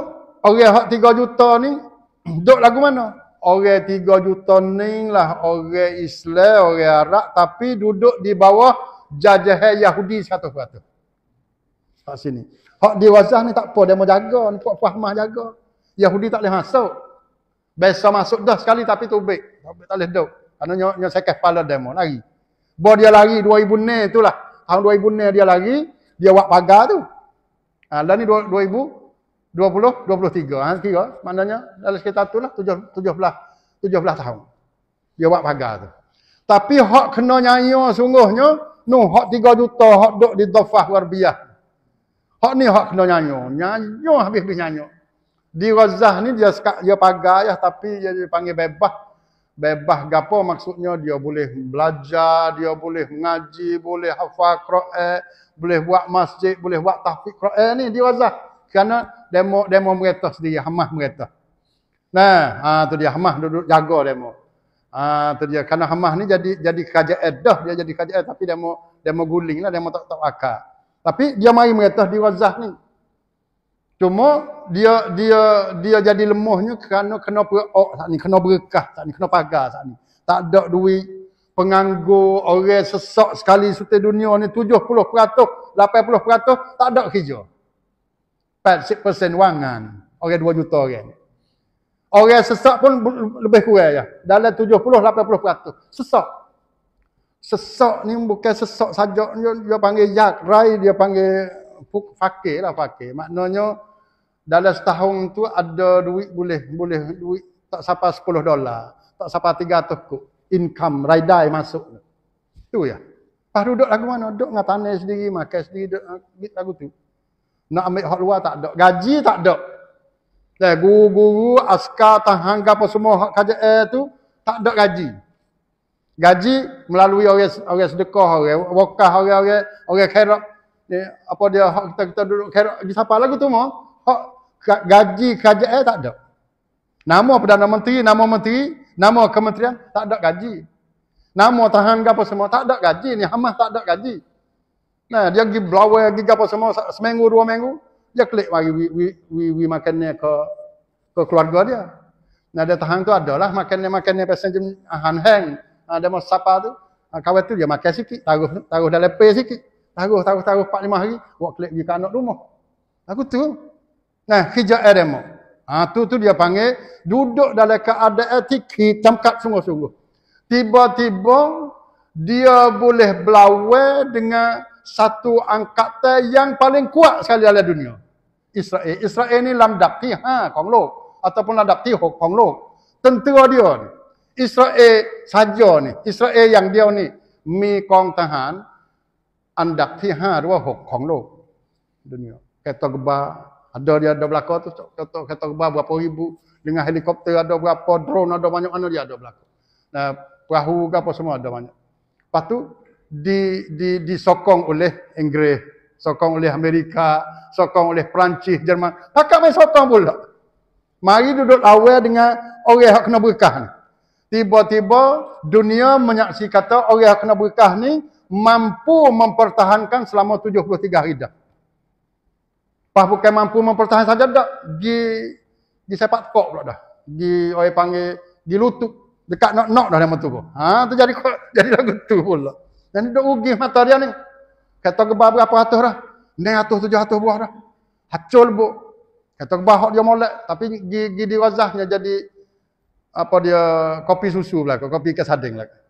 orang yang 3 juta ni, [clears throat] duduk lagu mana? Orang 3 juta ni lah orang Islam, orang Arab tapi duduk di bawah jajah Yahudi satu 100%. Tak sini. Hak di Gaza ni tak apa, dia mau jaga, ni puak-puak jaga. Yahudi tak boleh masuk. Biasa masuk dah sekali tapi tubik. Tak boleh duduk. Kerana nyok nyok sekeh pala demo lagi. Bawa dia lari 2000 ne tu lah. Tahun 2000 ne dia lari. Dia buat pagar tu. Ha, ah, dan ni 2020, 23. Ha, kira maknanya dalam sekitar tu lah. 17, 17 tahun. Dia buat pagar tu. Tapi hak kena nyanyi sungguhnya. Nu hak 3 juta hak duduk di Dhafah Warbiah. Hak ni hak kena nyanyi. Nyanyi habis-habis nyanyi di Razah ni dia sekak dia pagar ya tapi dia dipanggil bebas. Bebas gapo maksudnya dia boleh belajar, dia boleh mengaji, boleh hafal Quran, boleh buat masjid, boleh buat tahfiz Quran ni di Razah. Kerana demo demo mereka sendiri Hamas mereka. Nah, ha, tu dia Hamas duduk jaga demo. Ha, tu dia kerana Hamas ni jadi jadi kerajaan dah dia jadi kerajaan tapi demo demo guling lah demo tak tak akal. Tapi dia mari mereka di Razah ni. Cuma dia dia dia jadi lemahnya kerana kena berok saat ni, kena berkah saat ni, kena pagar saat ni. Tak ada duit penganggur, orang sesak sekali suta dunia ni 70%, 80% tak ada kerja. 80% wangan orang 2 juta orang. Orang sesak pun lebih kurang ya. Dalam 70 80%. Sesak. Sesak ni bukan sesak saja dia, dia panggil yak rai dia panggil fakir lah fakir. Maknanya dalam setahun tu ada duit boleh boleh duit tak sampai 10 dolar, tak sampai 300 kok income raidai masuk tu. Tu ya. Pas duduk lagu mana? Duduk dengan tanah sendiri, makan sendiri, duduk ambil ah, lagu tu. Nak ambil hak luar tak ada. Gaji tak ada. Lah, Dan guru-guru, askar, tahangga apa semua hak kerja eh, tu, tak ada gaji. Gaji melalui orang orang sedekah, orang wakah, orang-orang orang kerok. Eh, apa dia, kita, kita duduk kerok. Di siapa lagu tu mah? Oh, gaji kerajaan tak ada. Nama Perdana Menteri, nama Menteri, nama Kementerian, tak ada gaji. Nama tahan apa semua, tak ada gaji. Ni Hamas tak ada gaji. Nah, dia pergi belawa, lagi apa semua, seminggu, dua minggu, dia klik mari we, we, we, we makannya ke, ke keluarga dia. Nah, dia tahan tu adalah makannya-makannya pasal macam hang-hang. Nah, dia mau sapa tu, ah, Kau tu dia makan sikit, taruh, taruh dah lepas sikit. Taruh, taruh, taruh, 4-5 hari, buat klik pergi kanak rumah. Aku tu, Nah, hijab eremo. Ha, tu tu dia panggil duduk dalam keadaan etik hitam kat sungguh-sungguh. Tiba-tiba dia boleh belawe dengan satu angkatan yang paling kuat sekali dalam dunia. Israel. Israel ni lamdak ti ha kong lo ataupun lamdak ti hok kong lo. Tentera dia ni. Israel saja ni. Israel yang dia ni mi kong tahan andak ti ha dua ho kong lo dunia. Kata gebar ada dia ada belakang tu, kata kata kebar berapa ribu. Dengan helikopter ada berapa, drone ada banyak mana dia ada belakang. Nah, perahu ke apa semua ada banyak. Lepas tu, di, di, disokong oleh Inggeris, sokong oleh Amerika, sokong oleh Perancis, Jerman. Pakat main sokong pula. Mari duduk awal dengan orang yang kena berkah ni. Tiba-tiba dunia menyaksikan kata orang yang kena berkah ni mampu mempertahankan selama 73 hari dah. Pas bukan mampu mempertahankan saja dah di di sepak kok pula dah. Di orang panggil di lutut dekat nak nak dah nama tu. Ha tu jadi [laughs] jadi lagu tu pula. Dan dia rugi material ni. Kata ke apa ratus dah. Nen atuh tujuh atuh buah dah. Hacul bu. Kata ke bahok dia molek. Tapi di, di, di razahnya jadi apa dia kopi susu belakang. Kopi kesading belakang.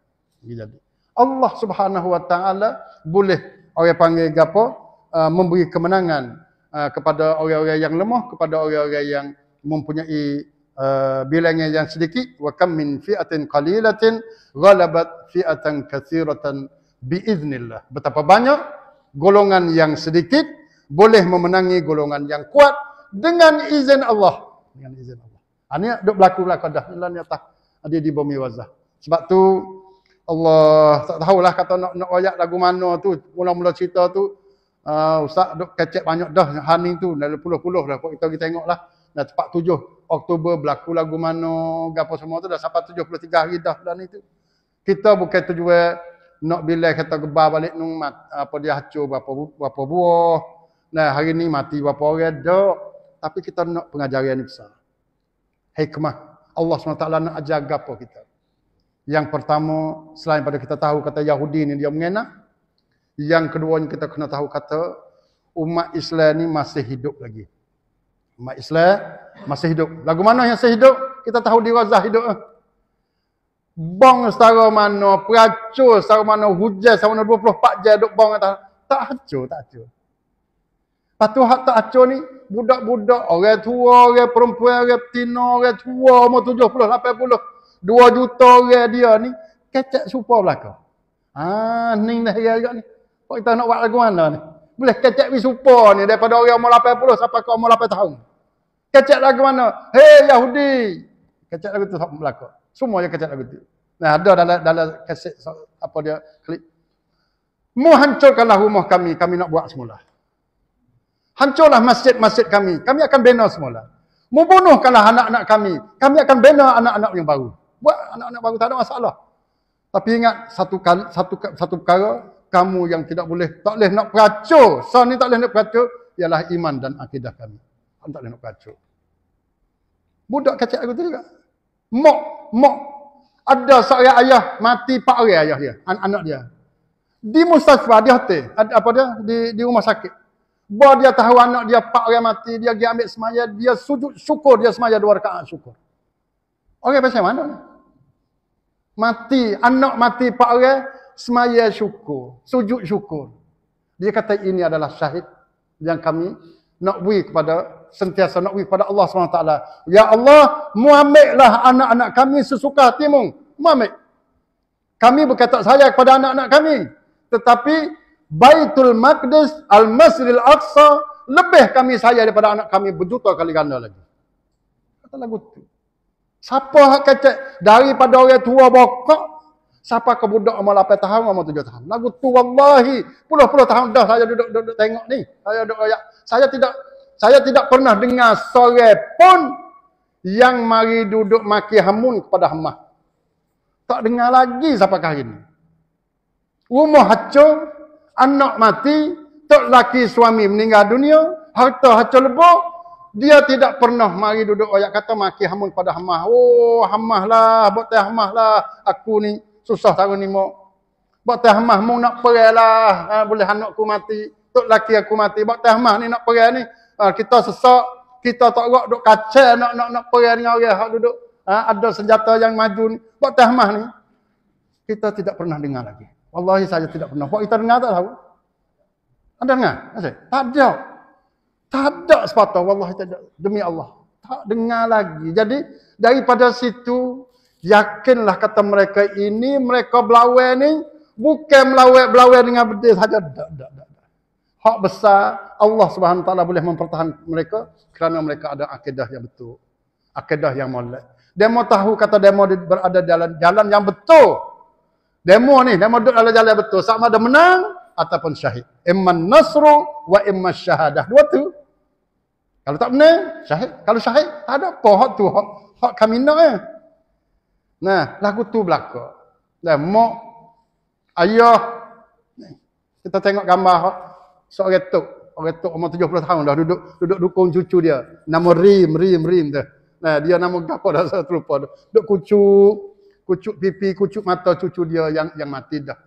jadi. Allah subhanahu wa ta'ala boleh orang panggil gapo Uh, memberi kemenangan Uh, kepada orang-orang yang lemah, kepada orang-orang yang mempunyai uh, bilangan yang sedikit. Wa kam min fi'atin qalilatin ghalabat fi'atan kathiratan bi'iznillah. Betapa banyak golongan yang sedikit boleh memenangi golongan yang kuat dengan izin Allah. Dengan izin Allah. Ini ah, duk berlaku-laku dah. Ini tak? Ada ah, di bumi wazah. Sebab tu Allah tak tahulah kata nak, nak ayat lagu mana tu. Mula-mula cerita tu uh, ustaz duk kecek banyak dah hari tu dah puluh-puluh dah kita pergi tengok lah dah tepat tujuh Oktober berlaku lagu mana gapo semua tu dah sampai tujuh puluh tiga hari dah dan itu kita bukan tujuan nak bila kita gebar balik nung mat, apa dia hancur berapa, berapa buah nah hari ni mati berapa orang dok tapi kita nak pengajaran besar hikmah Allah SWT nak ajar gapo kita yang pertama selain pada kita tahu kata Yahudi ni dia mengenak yang kedua keduanya kita kena tahu kata umat Islam ni masih hidup lagi. Umat Islam masih hidup. Lagu mana yang masih hidup? Kita tahu di Razah hidup. Eh? Bong setara mana, peracur setara mana, hujan setara mana, 24 jam duduk bong. Tak, tak hancur, tak hancur. Lepas tu hak tak hancur ni, budak-budak, orang tua, orang perempuan, orang petina, orang tua, umur 70, 80. 2 juta orang dia ni, kecek super belakang. Ah, ni dah ni. Kau kita nak buat lagu mana ni? Boleh kecek pergi supa ni daripada orang umur 80 sampai kau umur 8 tahun. Kecek lagu mana? Hei Yahudi! Kecek lagu tu tak berlaku. Semua yang kecek lagu tu. Nah, ada dalam, dalam kaset apa dia klik. Mu hancurkanlah rumah kami. Kami nak buat semula. Hancurlah masjid-masjid kami. Kami akan bina semula. Membunuhkanlah anak-anak kami. Kami akan bina anak-anak yang baru. Buat anak-anak baru tak ada masalah. Tapi ingat satu kali, satu satu perkara, kamu yang tidak boleh, tak boleh nak peracur. Sound ni tak boleh nak peracur. Ialah iman dan akidah Kamu Tak boleh nak peracur. Budak kacik aku tu juga. Mok, mok. Ada seorang ayah mati, pak orang ayah dia. An Anak dia. Di mustajfah, dia hati, Ad, apa dia? Di, di rumah sakit. Bahawa dia tahu anak dia, pak orang mati. Dia pergi ambil semaya. Dia sujud syukur. Dia semaya dua rekaan syukur. Orang okay, pasal mana? Mati. Anak mati, pak orang semaya syukur, sujud syukur. Dia kata ini adalah syahid yang kami nak beri kepada sentiasa nak beri kepada Allah SWT. Ya Allah, muamiklah anak-anak kami sesuka hatimu. Muamik. Kami berkata saya kepada anak-anak kami. Tetapi Baitul Maqdis Al-Masjidil Aqsa lebih kami saya daripada anak kami berjuta kali ganda lagi. Kata lagu tu. Siapa hak kata daripada orang tua bokok Siapa ke budak umur 8 tahun, umur 7 tahun? Lagu tu wallahi. Puluh-puluh tahun dah saya duduk, duduk, duduk tengok ni. Saya duduk ayak. Saya tidak saya tidak pernah dengar sore pun yang mari duduk maki hamun kepada hamah. Tak dengar lagi siapa ke hari ni. Rumah hancur, anak mati, tok laki suami meninggal dunia, harta hancur lebur, dia tidak pernah mari duduk ayak kata maki hamun pada hamah. Oh, hamahlah, buat hamahlah aku ni susah tahu ni mak. Bak tahmah mung nak perailah, ha, boleh anak anakku mati, tok laki aku mati. Bak tahmah ni nak perai ni. Ha, kita sesak, kita tak rak dok kacau nak nak nak perai dengan orang hak duduk. Ha, ada senjata yang maju ni. Bak tahmah ni kita tidak pernah dengar lagi. Wallahi saja tidak pernah. Bak kita dengar tak tahu. Anda dengar? Asyik? Tak ada. Tak ada sepatah. Wallahi tak ada. Demi Allah. Tak dengar lagi. Jadi daripada situ Yakinlah kata mereka ini mereka belawai ni bukan melawai belawai dengan benda saja tak tak tak. Hak besar Allah Subhanahu Wa Taala boleh mempertahankan mereka kerana mereka ada akidah yang betul. Akidah yang molek. Demo tahu kata demo berada dalam jalan yang betul. Demo ni demo duduk dalam jalan yang betul. Sama ada menang ataupun syahid. Imman nasru wa imma syahadah. Dua tu. Kalau tak menang, syahid. Kalau syahid, ada apa hak tu? Hak, kami nak eh. Nah, lagu tu berlaku. Dan mak, ayah, kita tengok gambar seorang tu. Orang tu umur 70 tahun dah duduk duduk dukung cucu dia. Nama Rim, Rim, Rim tu. Nah, dia nama apa dah saya terlupa. Duduk kucuk, kucuk pipi, kucuk mata cucu dia yang yang mati dah.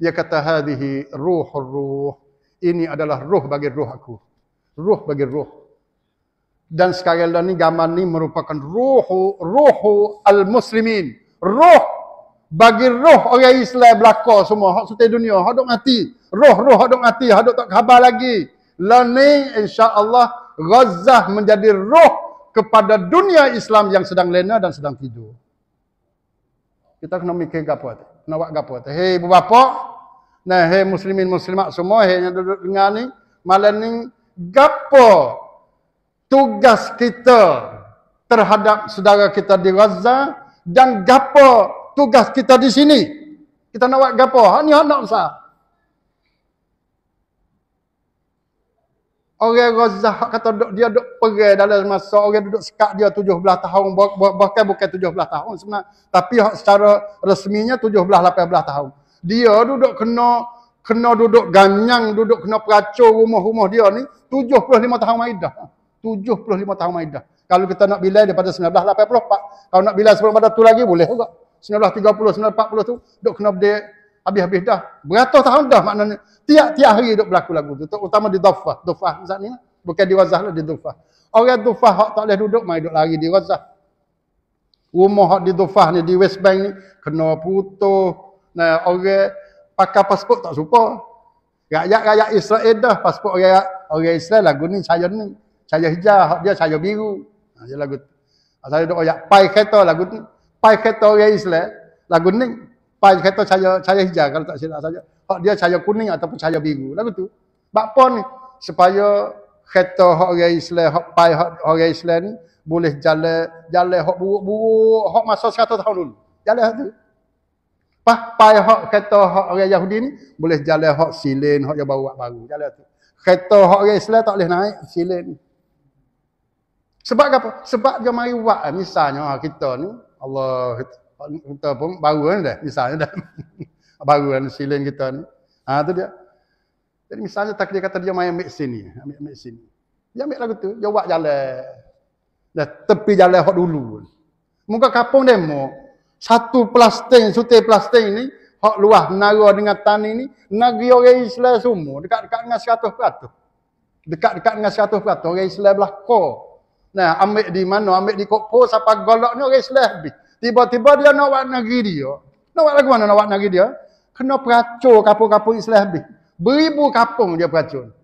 Dia kata, hadihi ruh, ruh. Ini adalah ruh bagi ruh aku. Ruh bagi ruh dan sekarang ni gambar ni merupakan ruhu ruhu al muslimin roh bagi roh orang Islam belaka semua hak sutai dunia hak dok mati roh roh hak dok mati hak dok tak khabar lagi learning insyaallah ghazah menjadi roh kepada dunia Islam yang sedang lena dan sedang tidur kita kena mikir gapo tu kena buat gapo tu hei bapa nah hei muslimin muslimat semua hei yang duduk dengar ni malah ni gapo tugas kita terhadap saudara kita di Gaza dan gapo tugas kita di sini. Kita nak buat gapo? Ha ni anak besar. Orang Gaza kata dia dok perang dalam masa orang duduk sekak dia 17 tahun bahkan bukan 17 tahun sebenarnya tapi secara resminya 17 18 tahun. Dia duduk kena kena duduk ganyang, duduk kena peracau rumah-rumah dia ni 75 tahun maidah. 75 tahun Maidah. Kalau kita nak bilang daripada 1980, Pak. Kalau nak bilang sebelum pada tu lagi, boleh juga. 1930, 1940 tu, Dok kena berdek, habis-habis dah. Beratus tahun dah maknanya. Tiap-tiap hari dok berlaku lagu tu. Terutama di Dufah. Dufah saat ni. Bukan di Razah lah, di Dufah. Orang Dufah yang tak boleh duduk, mai duduk lari di Razah. Rumah yang di Dufah ni, di West Bank ni, kena putus. Nah, orang pakai pasport tak suka. Rakyat-rakyat Israel dah, pasport orang, orang Israel lagu ni, saya ni saya hijau, hak dia saya biru. Ha, dia lagu ha, saya dok ayak pai kereta lagu tu. Pai kereta orang Islam, lagu ni pai kereta saya saya hijau kalau tak silap saja. Hak dia saya kuning ataupun saya biru. Lagu tu. Bakpo ni supaya kereta hak orang Islam, hak pai hak orang Islam boleh jalan jalan hak buruk-buruk hak masa 100 tahun dulu. Jalan tu. Pah pai hak kereta hak orang Yahudi ni boleh jalan hak silin hak yang baru-baru. Jalan tu. Kereta hak orang Islam tak boleh naik silin. Sebab apa? Sebab dia mari buat eh, misalnya ah, kita ni Allah kita pun baru kan dah misalnya dah [laughs] baru kan silin kita ni. Ha tu dia. Jadi misalnya tak dia kata dia mai ambil sini, ambil ambil sini. Dia ambil lagu tu, dia buat jalan. Dah tepi jalan hok dulu. Muka kapung demo. Satu plastik, sutir plastik ni hok luah menara dengan tani ni, negeri orang Islam semua dekat-dekat dengan 100%. Dekat-dekat dengan 100% orang Islam belakang Nah, ambil di mana? Ambil di Kokpo, siapa golok ni orang Islam habis. Tiba-tiba dia nak buat negeri dia. Nak buat lagu mana nak buat negeri dia? Kena peracur kapung-kapung Islam habis. Beribu kapung dia peracur.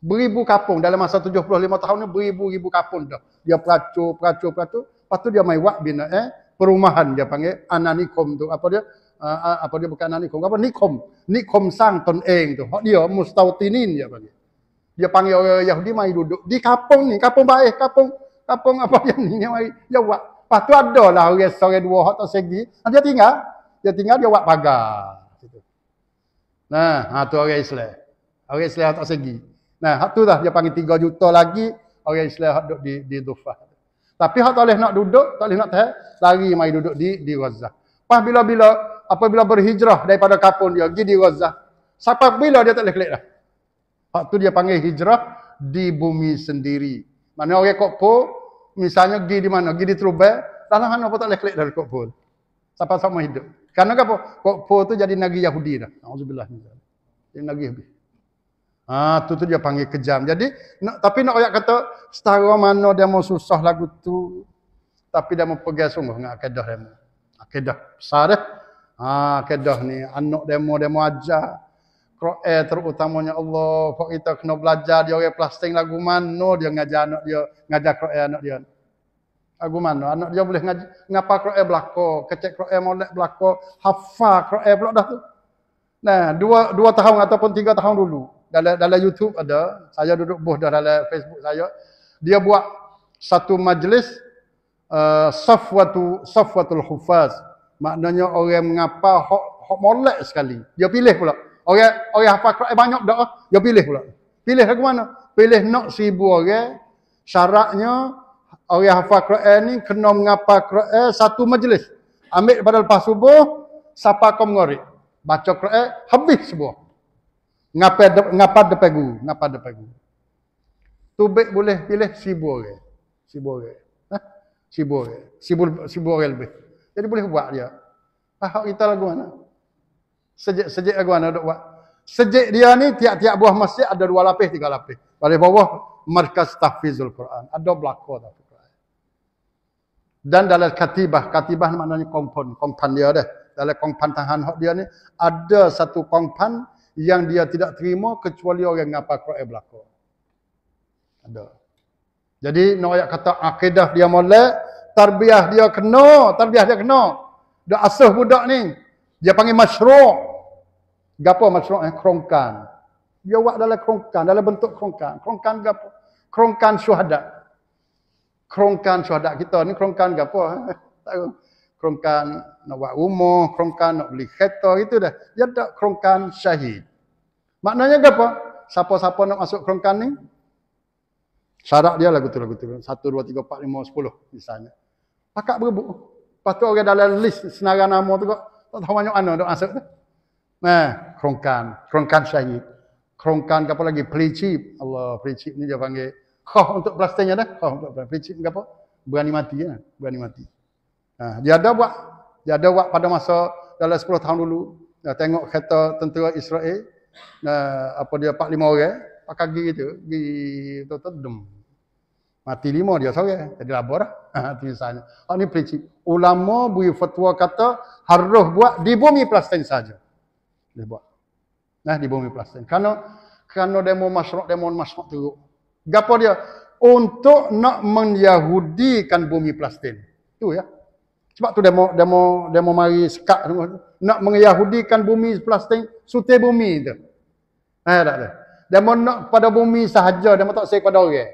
Beribu kapung. Dalam masa 75 tahun ni, beribu-ribu kapung dah. Dia peracur, peracur, peracur. Lepas tu dia main buat bina, eh? perumahan dia panggil ananikom tu apa dia uh, apa dia bukan ananikom apa nikom nikom sang ton eng tu dia mustautinin dia panggil dia panggil orang Yahudi mai duduk di kampung ni kampung baik kampung kampung apa [laughs] yang ni mai dia buat lepas tu lah orang sore dua hak tak segi dia tinggal dia tinggal dia buat pagar gitu nah ha tu orang Islam orang Islam tak segi nah hak tu dah dia panggil tiga juta lagi orang Islam hak duduk di di Dufah tapi hak tak boleh nak duduk tak boleh nak teh lari mai duduk di di Gaza. pas bila-bila apabila berhijrah daripada kampung dia pergi di Gaza. sampai bila dia tak boleh kelik dah Hak tu dia panggil hijrah di bumi sendiri. Mana orang Kokpo, misalnya pergi di mana? Pergi di Terubai, tak lah mana pun tak boleh klik dari Kokpo. Sapa sama hidup. Karena apa? Kokpo tu jadi nagi Yahudi dah. Alhamdulillah. Jadi negeri Yahudi. Ha, tu tu dia panggil kejam. Jadi, nak, tapi nak orang kata, setara mana dia mau susah lagu tu, tapi dia mau pergi sungguh dengan akidah dia. Akidah besar dah. Ha, akidah ni, anak dia mau, dia mau ajar. Quran eh, terutamanya Allah. Kok kita kena belajar dia orang plasting lagu mana dia ngajar anak dia, ngajar Quran anak dia. Lagu mana anak dia boleh ngaji ngapa Quran belako, kecek Quran molek belako, hafal Quran pula dah tu. Nah, dua dua tahun ataupun tiga tahun dulu dalam dalam YouTube ada, saya duduk boh dah dalam Facebook saya. Dia buat satu majlis uh, safwatu safwatul hufaz. Maknanya orang mengapa hok molek sekali. Dia pilih pula. Orang orang hafal Quran eh, banyak dah. Dia eh. ya, pilih pula. Pilih ke mana? Pilih nak sibu orang. Syaratnya orang hafal Quran ni kena mengapa Quran satu majlis. Ambil pada lepas subuh, siapa kau mengorik. Baca Quran habis sebuah. Ngapa de, ngapa de pegu, ngapa de pegu. Tu boleh pilih sibu orang. Sibu orang. Ha? sibu orang. Sibu seribu orang lebih. Jadi boleh buat dia. Ah, kita lagu mana? Sejik-sejik lagu anak duk buat. Sejik dia ni tiap-tiap buah masjid ada dua lapis, tiga lapis. Pada bawah, Markaz Tahfizul Quran. Ada berlaku tapi. Dan dalam katibah, katibah maknanya kompon, kompan dia ada Dalam kompan tahan hak dia ni, ada satu kompan yang dia tidak terima kecuali orang yang ngapa Quran berlaku. Ada. Jadi, nak ayat kata akidah dia molek, tarbiah dia kena, tarbiah dia kena. Dia asuh budak ni. Dia panggil masyruh. Gapo maksud eh kerongkan. Dia buat dalam kerongkan, dalam bentuk kerongkan. Kerongkan gapo? Kerongkan syuhada. Kerongkan syuhada kita ni kerongkan gapo? [laughs] Tak tahu. Kerongkan nak buat rumah, kerongkan nak beli kereta gitu dah. Dia tak kerongkan syahid. Maknanya gapo? Siapa-siapa nak masuk kerongkan ni? Syarat dia lah, tu lagu tu. 1 2 3 4 5 10 misalnya. Pakak berebut. Lepas tu orang dalam list senarai nama tu kok tak tahu banyak mana nak masuk tu. Nah, ครงการโครงการชายิโครงการกับลกิพลีชีพอัลลอฮ์พลีชีพนี่จะฟังเกขอ untuk pelastinya dah ขอ untuk pelicip กับพ่อ berani mati นะ ya. berani mati ha, dia ada buat dia ada buat pada masa dalam 10 tahun dulu tengok kereta tentera Israel apa dia 4 5 orang pakai gigi gitu gigi tu mati 5 dia sore jadi labor lah [laughs] ha, ha, prinsip ulama beri fatwa kata harus buat di bumi Palestin saja dia nah di bumi Palestin. Kerana kerana demo masyarakat demo masyarakat tu. Gapo dia? Untuk nak menyahudikan bumi Palestin. Tu ya. Sebab tu demo demo demo mari sekak nak menyahudikan bumi Palestin, sute bumi tu. Nah ha, tak ada. Demo nak pada bumi sahaja, demo tak sekak pada orang.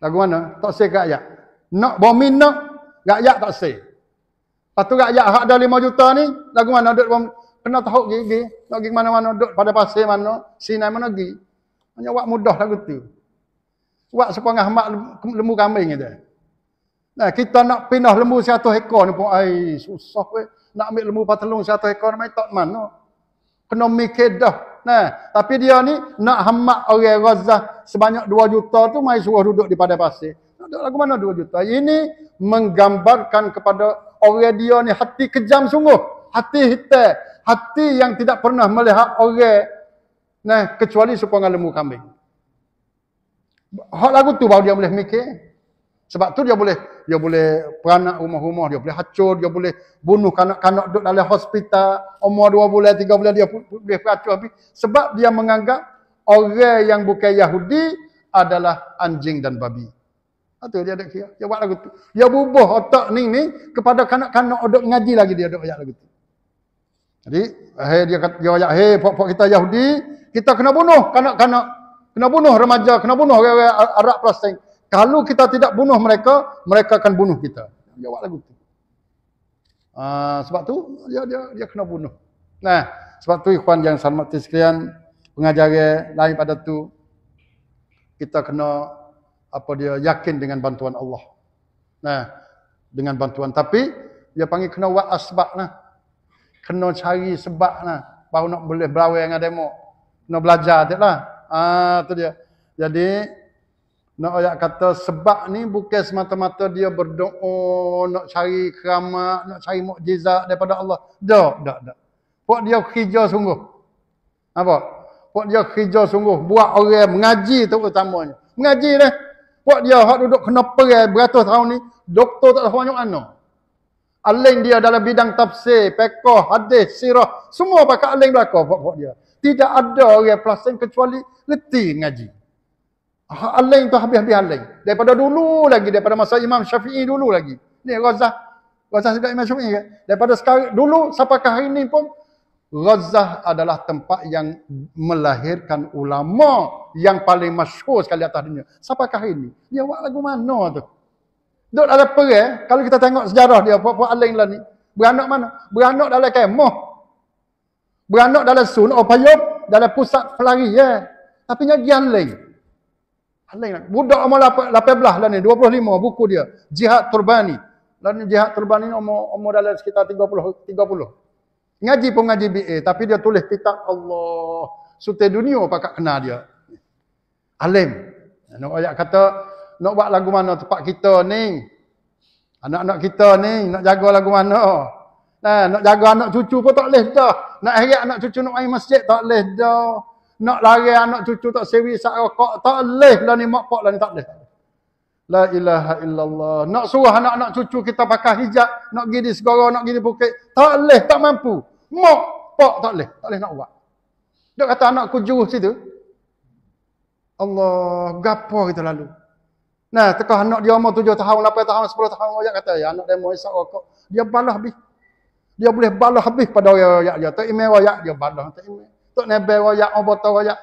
Lagu mana? Tak sekak rakyat. Nak bumi nak rakyat tak sekak. Patut tu rakyat hak dah 5 juta ni, lagu mana duduk bumi? kena tahu gigi, nak pergi mana-mana, duduk pada pasir mana, sinai mana pergi. banyak wak mudah lagu tu. Buat sepengah mak lembu kambing kita. Nah, kita nak pindah lembu satu ekor ni pun, ai susah weh. Nak ambil lembu patelung satu ekor ni tak mana. Kena mikir dah. Nah, tapi dia ni nak hamak orang Ghazah sebanyak 2 juta tu mai suruh duduk di padang pasir. Nak duduk lagu mana 2 juta? Ini menggambarkan kepada orang dia ni hati kejam sungguh. Hati hitam hati yang tidak pernah melihat orang nah kecuali supaya lembu kambing. Hak lagu tu baru dia boleh mikir. Sebab tu dia boleh dia boleh peranak rumah-rumah, dia boleh hacur, dia boleh bunuh kanak-kanak duduk dalam hospital, umur dua bulan, tiga bulan dia boleh hacur. Sebab dia menganggap orang yang bukan Yahudi adalah anjing dan babi. Itu ah, dia ada kira. Dia buat lagu tu. Dia bubuh otak ni ni kepada kanak-kanak duduk ngaji lagi dia duduk ayat lagu tu. Jadi akhir dia kata dia kata hey, pokok-pokok kita Yahudi, kita kena bunuh kanak-kanak, kena bunuh remaja, kena bunuh orang-orang Arab Palestin. Kalau kita tidak bunuh mereka, mereka akan bunuh kita." Jawab lagu tu. Uh, sebab tu dia dia dia kena bunuh. Nah, sebab tu ikhwan yang salamati sekalian, pengajar lain pada tu kita kena apa dia yakin dengan bantuan Allah. Nah, dengan bantuan tapi dia panggil kena wa asbab lah kena cari sebab lah. Baru nak boleh berawai dengan demo. Kena belajar tak lah. Ah, tu dia. Jadi, nak ayat kata sebab ni bukan semata-mata dia berdoa, nak cari keramat, nak cari mukjizat daripada Allah. Tak, tak, tak. Buat dia kerja sungguh. Apa? Ha, buat dia kerja sungguh. Buat orang mengaji tu utamanya. Mengaji dah. Buat dia hak duduk kena perai beratus tahun ni, doktor tak tahu banyak mana aling dia dalam bidang tafsir, pekoh, hadis, sirah, semua pakai aling belaka pokok dia. Tidak ada orang pelasin kecuali letih ngaji. Ah, aling tu habis-habis aling. Daripada dulu lagi, daripada masa Imam Syafi'i dulu lagi. Ni Razah. Razah sedap Imam Syafi'i kan? Daripada sekarang, dulu sampai hari ini pun, Razah adalah tempat yang melahirkan ulama yang paling masyhur sekali atas dunia. Sampai hari ini. Dia buat lagu mana tu? Duduk dalam perih, eh? kalau kita tengok sejarah dia, apa puan Alain lah ni. Beranak mana? Beranak dalam kemah. Beranak dalam sun, opayop, ya? dalam pusat pelari. Ya. Tapi dia dia lain. Alain lah. Budak umur 18 lah ni, 25 buku dia. Jihad Turbani. Lalu ni Jihad Turbani ni umur, umur dalam sekitar 30. 30. Ngaji pun ngaji BA, tapi dia tulis kitab Allah. Sutai dunia pakat kenal dia. Alim. Ayat kata, nak buat lagu mana tempat kita ni? Anak-anak kita ni nak jaga lagu mana? Nah, nak jaga anak cucu pun tak boleh dah. Nak heret anak cucu nak main masjid tak boleh dah. Nak lari anak cucu tak sewi sak rokok tak boleh lah ni mak pak lah ni tak boleh. La ilaha illallah. Nak suruh anak-anak cucu kita pakai hijab, nak pergi di segara, nak pergi di bukit, tak boleh, tak mampu. Mak pak tak boleh, tak boleh nak buat. Dia kata anak juruh situ. Allah, gapo kita lalu? Nah, tekah anak dia umur tujuh tahun, lapan tahun, sepuluh tahun, ayat kata, ya anak dia mau isap rokok. Dia balah habis. Dia boleh balah habis pada orang ayat dia. Tak imai ayat dia balah. Tak ime, Tak nebe ayat, orang botol ayat.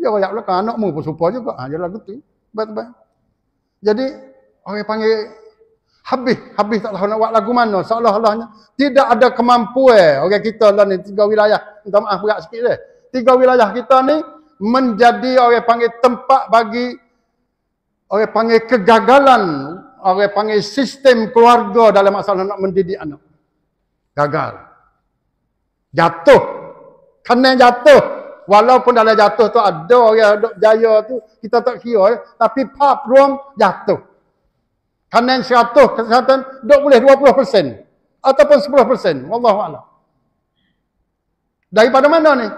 Dia ya, ayat belakang, anak mu pun supa juga. Ha, dia lagu tu. Baik-baik. Jadi, orang panggil habis. Habis tak tahu nak buat lagu mana. Seolah-olahnya, tidak ada kemampuan orang kita lah ni, tiga wilayah. Minta maaf, berat sikit dia. Tiga wilayah kita ni, menjadi orang panggil tempat bagi orang panggil kegagalan, orang panggil sistem keluarga dalam masalah nak mendidik anak. Gagal. Jatuh. Kena jatuh. Walaupun dalam jatuh tu ada orang duk jaya tu, kita tak kira. Ya? Tapi pap ruang jatuh. Kena 100 kesihatan, duk boleh 20 persen. Ataupun 10 persen. Wallahualam. Daripada mana ni?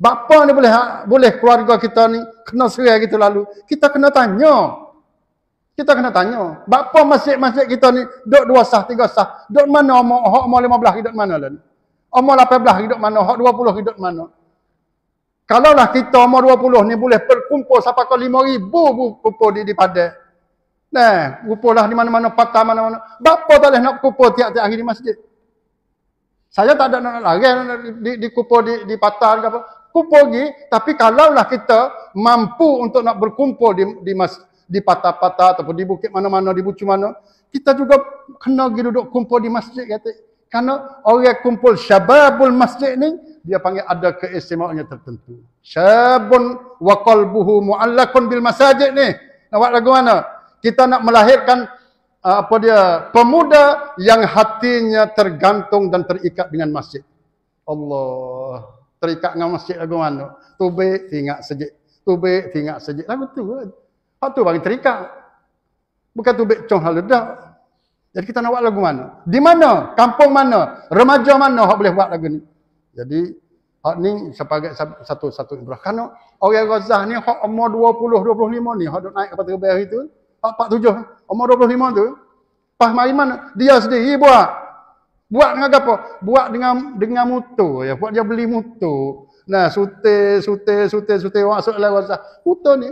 Bapa ni boleh ha, boleh keluarga kita ni kena serai kita lalu. Kita kena tanya. Kita kena tanya. Bapa masjid-masjid kita ni duduk dua sah, tiga sah. Duduk mana umur, hak umur lima belah hidup mana lah ni? Umur lapan belah hidup mana? Hak dua puluh hidup mana? kalau lah kita umur dua puluh ni boleh berkumpul sampai ke lima ribu berkumpul di, di padat. Nah, kumpulah di mana-mana, patah mana-mana. Bapa tak boleh nak kumpul tiap-tiap hari di masjid. Saya tak ada nak larang di, di, di kumpul di, di patah ke apa kumpul lagi tapi kalaulah kita mampu untuk nak berkumpul di di mas, di pata-pata ataupun di bukit mana-mana di bucu mana kita juga kena pergi duduk kumpul di masjid kata kerana orang kumpul syababul masjid ni dia panggil ada keistimewaannya tertentu syabun wa qalbuhu muallakun bil masjid ni nak lagu mana kita nak melahirkan uh, apa dia pemuda yang hatinya tergantung dan terikat dengan masjid Allah terikat dengan masjid lagu mana. Tubik, tingak sejik. Tubik, tingak sejik. Lagu tu. Lepas kan. tu bagi terikat. Bukan tubik cong lalu dah. Jadi kita nak buat lagu mana? Di mana? Kampung mana? Remaja mana hak boleh buat lagu ni? Jadi hak ni sebagai satu-satu ibrah. Kerana orang Ghazah ni hak umur 20-25 ni. Hak naik kepada terbayar itu. Hak 47. Umur 25 tu. Pas mari mana? Dia sendiri buat. Buat dengan apa? Buat dengan dengan motor ya. Buat dia beli motor. Nah, sute sute sute sute masuk dalam wasa. Motor ni.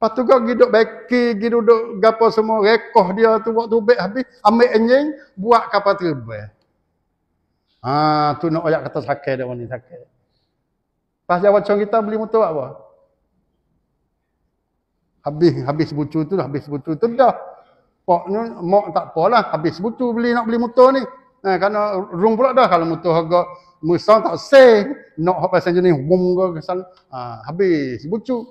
Patu kau gi duk beki, gi duk gapo semua rekoh dia tu waktu bek habis, ambil enjing buat kapal terbang. Ha, tu nak ayat kata sakit dak ni sakit. Pas dia wacong kita beli motor apa? Habis habis bucu tu habis bucu tu dah. Pak ni mak tak apalah habis bucu beli nak beli motor ni. Eh, kerana rung pula dah kalau mutu harga musa tak say nak hak pasal jenis wum ke kesan ah, ha, habis bucu.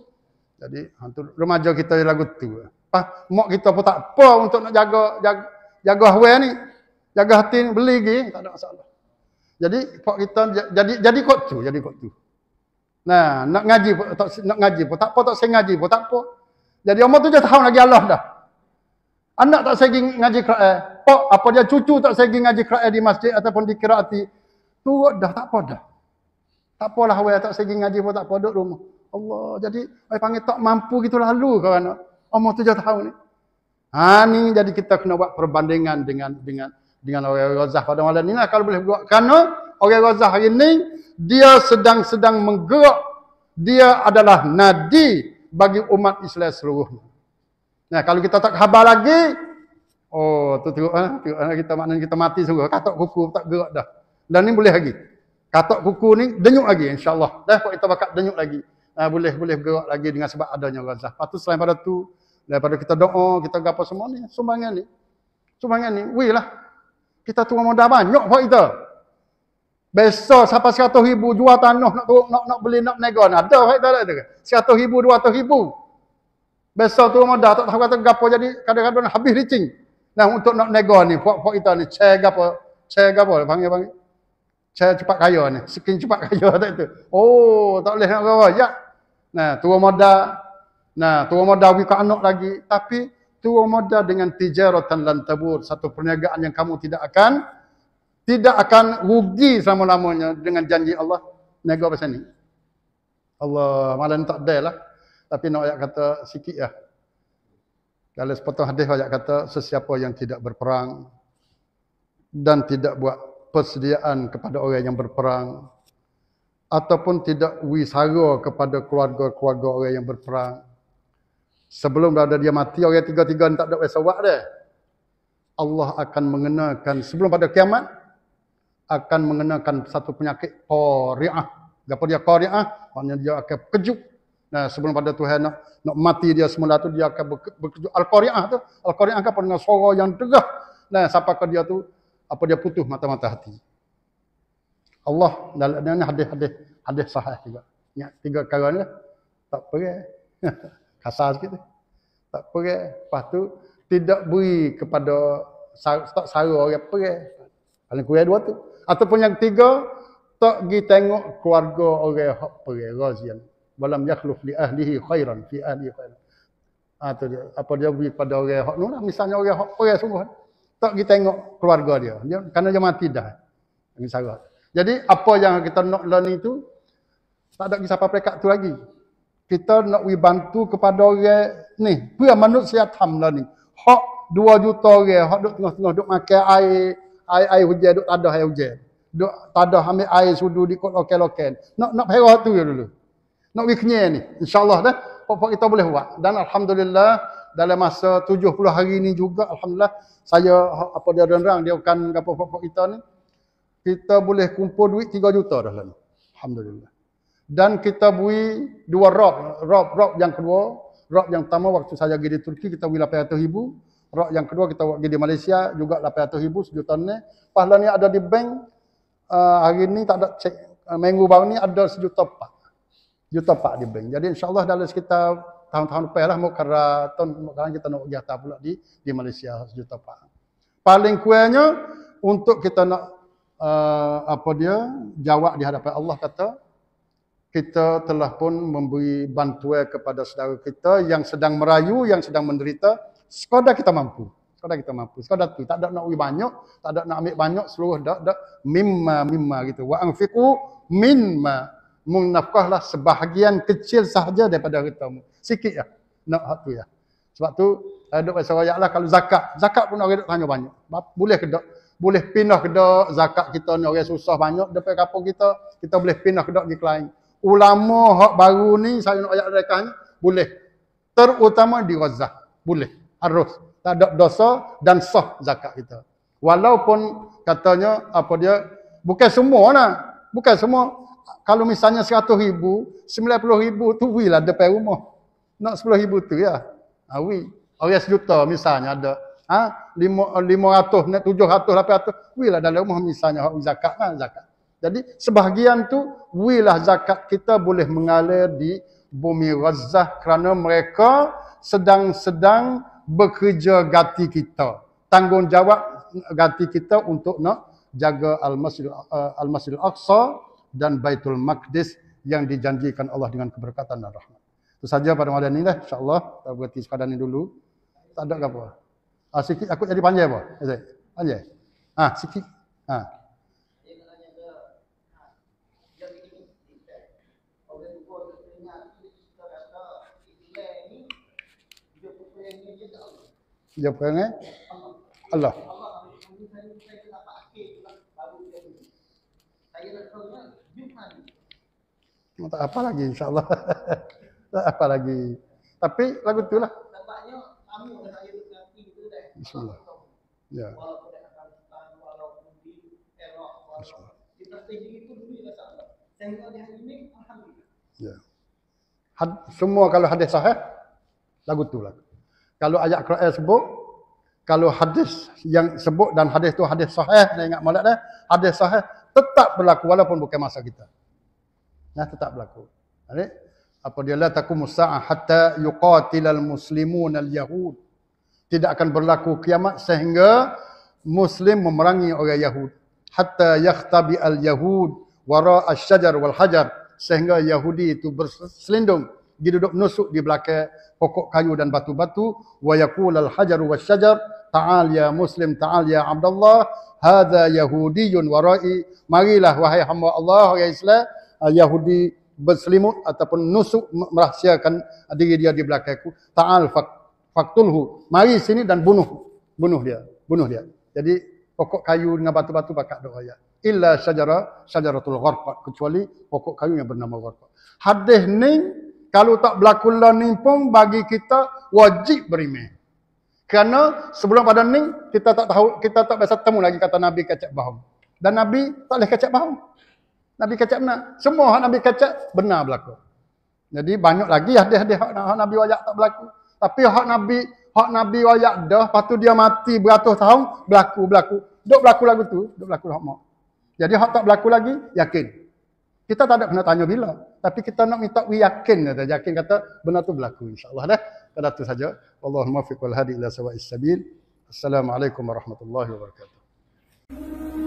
Jadi hantu remaja kita lagu tu. Pas mak kita pun tak apa untuk nak jaga jaga, jaga hawa ni. Jaga hati ni beli lagi tak ada masalah. Jadi pak kita jadi jadi kot tu, jadi kot tu. Nah, nak ngaji tak nak ngaji pun tak apa tak ngaji, pun tak apa. Jadi umur 7 tahun lagi Allah dah. Anak tak segi ngaji Quran. Pak, eh, apa dia cucu tak segi ngaji Quran di masjid ataupun di keraati Tu dah tak apa dah. Tak apalah weh tak segi ngaji pun tak apa duduk rumah. Allah, jadi saya panggil tak mampu gitu lalu kau anak. Umur tujuh tahun ni. Ha ni jadi kita kena buat perbandingan dengan dengan dengan orang Razah pada malam ni lah kalau boleh buat. Kerana orang Razah hari ni dia sedang-sedang menggerak dia adalah nadi bagi umat Islam seluruhnya. Nah, kalau kita tak khabar lagi, oh tu teruk lah. Teruk lah kita maknanya kita mati sungguh. Katok kuku tak gerak dah. Dan ni boleh lagi. Katok kuku ni denyut lagi insya Allah. Dah kita bakat denyut lagi. Nah, boleh boleh gerak lagi dengan sebab adanya razah. Lepas selain pada tu, daripada kita doa, kita gapa semua ni, sumbangan ni. Sumbangan ni, weh lah. Kita tuan modal banyak buat kita. Besok sampai seratus ribu jual tanah nak, nak, nak, beli, nak nego. Ada, tak ada. Seratus ribu, dua ratus ribu. ribu. Besar tu rumah dah, tak tahu kata gapo jadi kadang-kadang habis licin. Nah untuk nak nego ni, pok pok kita ni, cek gapo, cek gapo, panggil panggil. Cek cepat kaya ni, skin cepat [laughs] kaya tak itu. Oh, tak boleh nak gawa, ya. Nah, tu rumah Nah, tu rumah dah ke anak lagi. Tapi, tu rumah dengan tijaratan dan tabur. Satu perniagaan yang kamu tidak akan, tidak akan rugi selama-lamanya dengan janji Allah. Nego pasal ni. Allah, malam tak ada lah. Tapi nak ayat kata sikit lah. Dalam sepotong hadis ayat kata, sesiapa yang tidak berperang dan tidak buat persediaan kepada orang yang berperang ataupun tidak wisara kepada keluarga-keluarga orang yang berperang. Sebelum berada dia mati, orang tiga-tiga tak ada wisawak dia. Allah akan mengenakan, sebelum pada kiamat, akan mengenakan satu penyakit kori'ah. Apa dia kori'ah? Maksudnya dia akan kejuk. Nah, sebelum pada Tuhan nak, nak mati dia semula tu dia akan berkejut al Quran tu. al Quran kan dengan suara yang tegah. Nah, siapa ke dia tu apa dia putus mata-mata hati. Allah dalam ni hadis-hadis hadis sahih juga. Ya, tiga perkara ni lah. tak perai. [laughs] Kasar sikit tu. Tak perai. Lepas tu tidak beri kepada tak sara orang perai. Paling kurang dua tu. Ataupun yang tiga tak pergi tengok keluarga orang yang perai walam yakhluf li ahlihi khairan fi ahli khairan. atau ha, dia. Apa dia beri pada orang hak nulah misalnya orang yang orang semua Tak kita tengok keluarga dia. Dia kerana dia mati dah. Misalnya. Jadi apa yang kita nak learning itu tak ada kisah apa pekat tu lagi. Kita nak we bantu kepada orang ni, pura manusia tam lah ni. Hak dua juta orang hak duk tengah-tengah duk makan air, air air hujan duk tak ada air hujan. Duk tak ada ambil air sudu di kot lokal-lokal. Nak nak hero tu dulu. Ya, nak pergi Kenyir ni. InsyaAllah dah. Pak-pak kita boleh buat. Dan Alhamdulillah dalam masa tujuh puluh hari ni juga Alhamdulillah saya apa dia orang dia akan apa pak kita ni kita boleh kumpul duit tiga juta dah lalu. Alhamdulillah. Dan kita beri dua rob. Rob-rob yang kedua. Rob yang pertama waktu saya pergi di Turki kita beri 800 ribu. Rob yang kedua kita pergi di Malaysia juga 800 ribu sejuta ni. Pahala ni ada di bank. Uh, hari ni tak ada cek. Uh, minggu baru ni ada sejuta empat you top di bank. Jadi insyaAllah dalam sekitar tahun-tahun depan lah mukara tahun mukara kita nak jatah pula di di Malaysia juta pak. Paling kuenya untuk kita nak uh, apa dia jawab di hadapan Allah kata kita telah pun memberi bantuan kepada saudara kita yang sedang merayu yang sedang menderita sekadar kita mampu. Sekadar kita mampu. Sekadar tu tak ada nak ui banyak, tak ada nak ambil banyak seluruh dak dak mimma mimma gitu. Wa anfiqu mimma munafkahlah sebahagian kecil sahaja daripada hartamu. Sikit ya, Nak hak tu ya. Sebab tu, saya eh, duduk rasa lah kalau zakat. Zakat pun orang duduk tanya banyak. Boleh ke tak? Boleh pindah ke tak? Zakat kita ni orang susah banyak depan kapal kita. Kita boleh pindah ke tak di lain. Ulama hak baru ni, saya nak ajak mereka ni, boleh. Terutama di Ghazah. Boleh. Harus. Tak ada dosa dan sah zakat kita. Walaupun katanya apa dia bukan semua lah. Bukan semua kalau misalnya 100 ribu, 90 ribu tu we lah depan rumah. Nak 10 ribu tu ya. Ha, we. Orang sejuta misalnya ada. Ha? 500, 700, 800. We lah dalam rumah misalnya orang zakat. Ha, zakat. Jadi sebahagian tu we lah zakat kita boleh mengalir di bumi razah kerana mereka sedang-sedang bekerja gati kita. Tanggungjawab gati kita untuk nak jaga Al-Masjid uh, Al-Aqsa. Al dan Baitul Maqdis yang dijanjikan Allah dengan keberkatan dan rahmat. Itu saja pada malam ini lah. InsyaAllah. Kita berhenti sekadar ini dulu. Tak ada apa-apa. Ah, sikit aku jadi panjang apa? Azai. Panjang. Ah, sikit. Ah. Dia perangai Allah. Allah. Mata apa lagi insyaAllah. [laughs] tak apa lagi. Tapi lagu tu lah. Nampaknya kamu dah tak ada lagi tu InsyaAllah. Ya. Walaupun dia Semua kalau hadis sahih, lagu tu lah. Kalau ayat Quran sebut, kalau hadis yang sebut dan hadis tu hadis sahih, saya ingat malak dah, hadis sahih tetap berlaku walaupun bukan masa kita nah tetap berlaku okey apa dia la takum sa'ah hatta yuqatilal muslimun al yahud tidak akan berlaku kiamat sehingga muslim memerangi orang yahud hatta yakhtabi al yahud wara asyjar wal hajar sehingga yahudi itu berselindung dia duduk menusuk di belakang pokok kayu dan batu-batu wa hajar hajaru wasyjar ta'al ya muslim ta'al ya abdullah hada yahudiyun wara'i marilah wahai hamba Allah orang Islam uh, Yahudi berselimut ataupun nusuk merahsiakan diri dia di belakangku Ta'al fak, faktulhu. Mari sini dan bunuh. Bunuh dia. Bunuh dia. Jadi pokok kayu dengan batu-batu pakat doa ya. Illa syajara syajaratul gharfa. Kecuali pokok kayu yang bernama gharfa. Hadis ni kalau tak berlaku lah ni pun bagi kita wajib berimeh. Kerana sebelum pada ni kita tak tahu kita tak biasa temu lagi kata Nabi kacak bahum. Dan Nabi tak boleh kacak bahum. Nabi kacak benar. Semua hak Nabi kacak benar berlaku. Jadi banyak lagi hadis-hadis hak, hak Nabi wayak tak berlaku. Tapi hak Nabi hak Nabi wayak dah, lepas tu dia mati beratus tahun, berlaku, berlaku. Dok berlaku lagu tu, dok berlaku hak mak. Jadi hak tak berlaku lagi, yakin. Kita tak ada kena tanya bila. Tapi kita nak minta we yakin. Kata. Yakin kata benar tu berlaku. InsyaAllah dah. Kata tu saja. Allahumma fiqhul hadi ila sabil. Assalamualaikum warahmatullahi wabarakatuh. Thank you.